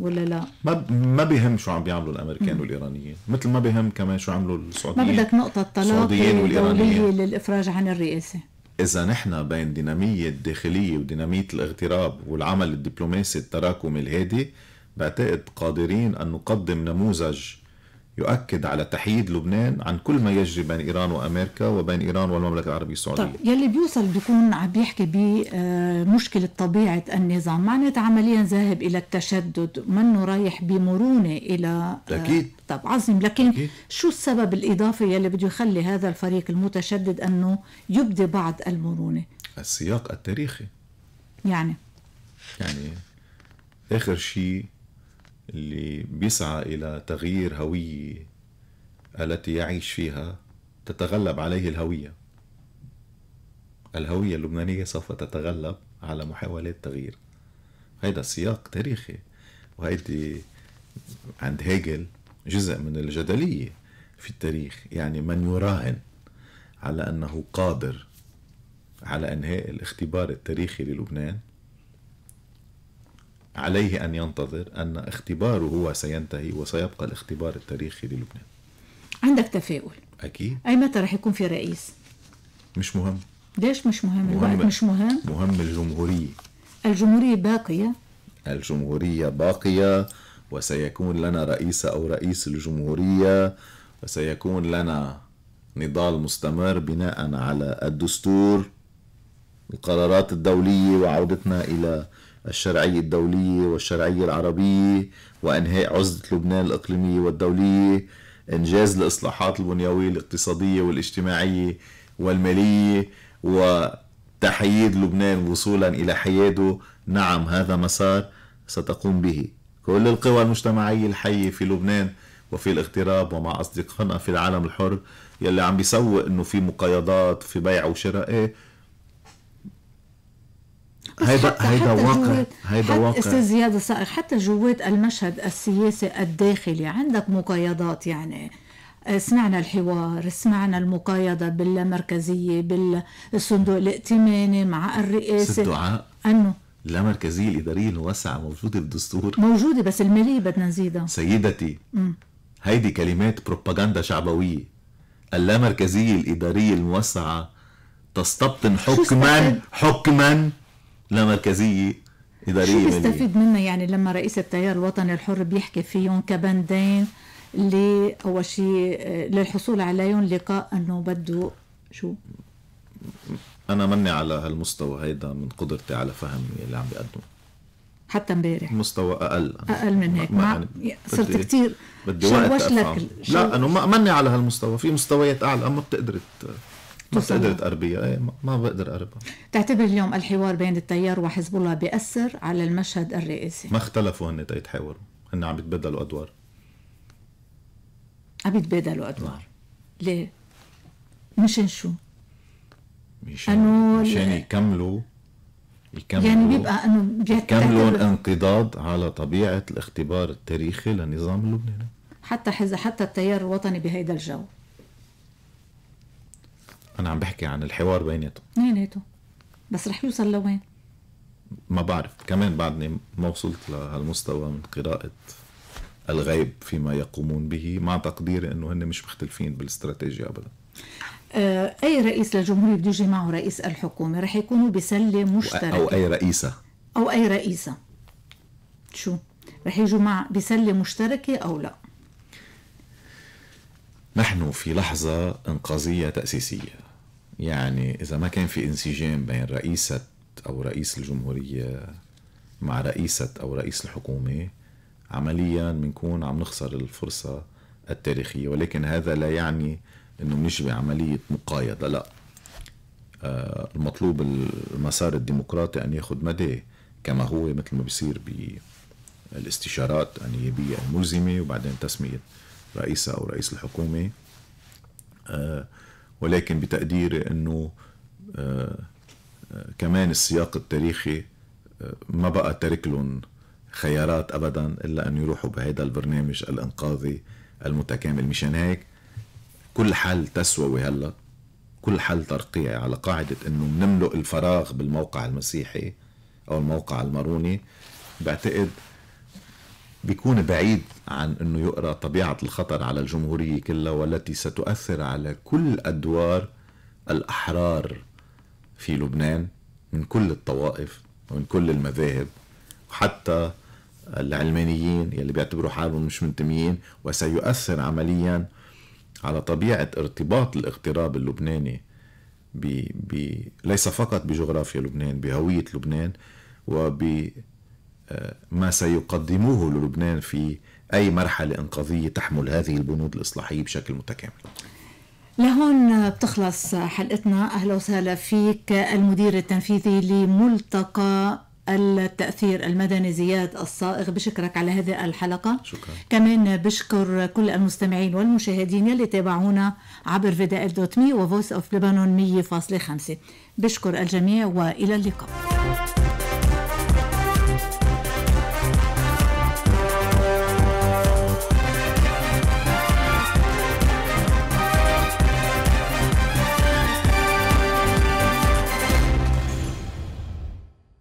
ولا لا؟ ما ما بهم شو عم بيعملوا الامريكان والايرانيين، مثل ما بهم كمان شو عملوا السعوديين ما بدك نقطة طلاق دولية للافراج عن الرئاسة إذا نحن بين دينامية الداخلية ودينامية الاغتراب والعمل الدبلوماسي التراكمي الهادي بعتقد قادرين أن نقدم نموذج يؤكد على تحييد لبنان عن كل ما يجري بين ايران وامريكا وبين ايران والمملكه العربيه السعوديه طيب يلي بيوصل بيكون عم بيحكي بمشكله آه، طبيعه النظام معناتها عمليا ذاهب الى التشدد منه رايح بمرونه الى آه، اكيد طب عظيم لكن أكيد. شو السبب الاضافي يلي بده يخلي هذا الفريق المتشدد انه يبدي بعض المرونه السياق التاريخي يعني يعني اخر شيء اللي بيسعى إلى تغيير هوية التي يعيش فيها تتغلب عليه الهوية الهوية اللبنانية سوف تتغلب على محاولات تغيير هيدا سياق تاريخي وهيدي عند هيجل جزء من الجدلية في التاريخ يعني من يراهن على أنه قادر على إنهاء الاختبار التاريخي للبنان عليه أن ينتظر أن اختباره هو سينتهي وسيبقى الاختبار التاريخي للبنان عندك تفاؤل أكيد أي متى رح يكون في رئيس؟ مش مهم ليش مش مهم؟ مهم الوقت مش مهم؟ مهم الجمهورية الجمهورية باقية الجمهورية باقية وسيكون لنا رئيس أو رئيس الجمهورية وسيكون لنا نضال مستمر بناء على الدستور القرارات الدولية وعودتنا إلى الشرعية الدولية والشرعية العربية وإنهاء عزلة لبنان الإقليمية والدولية إنجاز الإصلاحات البنيوية الاقتصادية والاجتماعية والمالية وتحييد لبنان وصولا إلى حياده نعم هذا مسار ستقوم به كل القوى المجتمعية الحية في لبنان وفي الاغتراب ومع أصدقائنا في العالم الحر يلي عم بيسوق انه في مقايضات في بيع وشراء ايه هيدا هيدا واقع هيدا واقع استاذ زياد الصائغ حتى جوات المشهد السياسي الداخلي عندك مقايضات يعني سمعنا الحوار سمعنا المقايضة باللامركزية بالصندوق الائتماني مع الرئاسة الدعاء أنه اللامركزية الإدارية الواسعة موجودة بالدستور موجودة بس المالية بدنا نزيدها سيدتي م. هيدي كلمات بروباغندا شعبوية اللامركزية الإدارية الموسعة تستبطن حكما حكما لا مركزيه اداريه شو بيستفيد منها يعني لما رئيس التيار الوطني الحر بيحكي فيهم كبندين اللي اول شيء آه، للحصول عليهم لقاء انه بده شو انا مني على هالمستوى هيدا من قدرتي على فهم اللي عم بيقدم حتى امبارح مستوى اقل اقل من هيك ما يعني صرت إيه؟ كثير بدي وقت لك لا انه مني على هالمستوى في مستويات اعلى ما بتقدر بس قدرت اربيها ايه ما بقدر اربها تعتبر اليوم الحوار بين التيار وحزب الله بيأثر على المشهد الرئيسي ما اختلفوا هن تيتحاوروا هن عم يتبادلوا ادوار عم يتبادلوا ادوار نعم. ليه؟ مشان شو؟ مشان مشان يكملوا يكملوا يعني بيبقى انه بيكملوا الانقضاض على طبيعه الاختبار التاريخي للنظام اللبناني حتى حز حتى التيار الوطني بهيدا الجو انا عم بحكي عن الحوار بيناتهم بيناتهم بس رح يوصل لوين؟ ما بعرف كمان بعدني ما وصلت لهالمستوى من قراءة الغيب فيما يقومون به مع تقديري انه هن مش مختلفين بالاستراتيجية ابدا آه، اي رئيس للجمهورية بده يجي معه رئيس الحكومة رح يكونوا بسلة مشتركة او اي رئيسة او اي رئيسة شو رح يجوا مع بسلة مشتركة او لا نحن في لحظة انقاذية تأسيسية يعني إذا ما كان في انسجام بين رئيسة أو رئيس الجمهورية مع رئيسة أو رئيس الحكومة عمليا بنكون عم نخسر الفرصة التاريخية ولكن هذا لا يعني أنه بنجبي عملية مقايضة لا آه، المطلوب المسار الديمقراطي أن يأخذ مداه كما هو مثل ما بيصير بالاستشارات النيابية الملزمة وبعدين تسمية رئيسة أو رئيس الحكومة آه، ولكن بتقديري انه آه، آه، كمان السياق التاريخي آه، ما بقى ترك لهم خيارات ابدا الا ان يروحوا بهذا البرنامج الانقاذي المتكامل مشان هيك كل حل تسووي هلا كل حل ترقيعي على قاعده انه بنملؤ الفراغ بالموقع المسيحي او الموقع الماروني بعتقد بيكون بعيد عن انه يقرا طبيعه الخطر على الجمهوريه كلها والتي ستؤثر على كل ادوار الاحرار في لبنان من كل الطوائف ومن كل المذاهب وحتى العلمانيين يلي بيعتبروا حالهم مش منتميين وسيؤثر عمليا على طبيعة ارتباط الاغتراب اللبناني بي بي ليس فقط بجغرافيا لبنان بهوية لبنان وب آه، ما سيقدموه للبنان في أي مرحلة إنقاذية تحمل هذه البنود الإصلاحية بشكل متكامل لهون بتخلص حلقتنا أهلا وسهلا فيك المدير التنفيذي لملتقى التأثير المدني زياد الصائغ بشكرك على هذه الحلقة شكرا كمان بشكر كل المستمعين والمشاهدين يلي تابعونا عبر فيدائل دوت مي وفويس اوف لبنان 100.5 بشكر الجميع وإلى اللقاء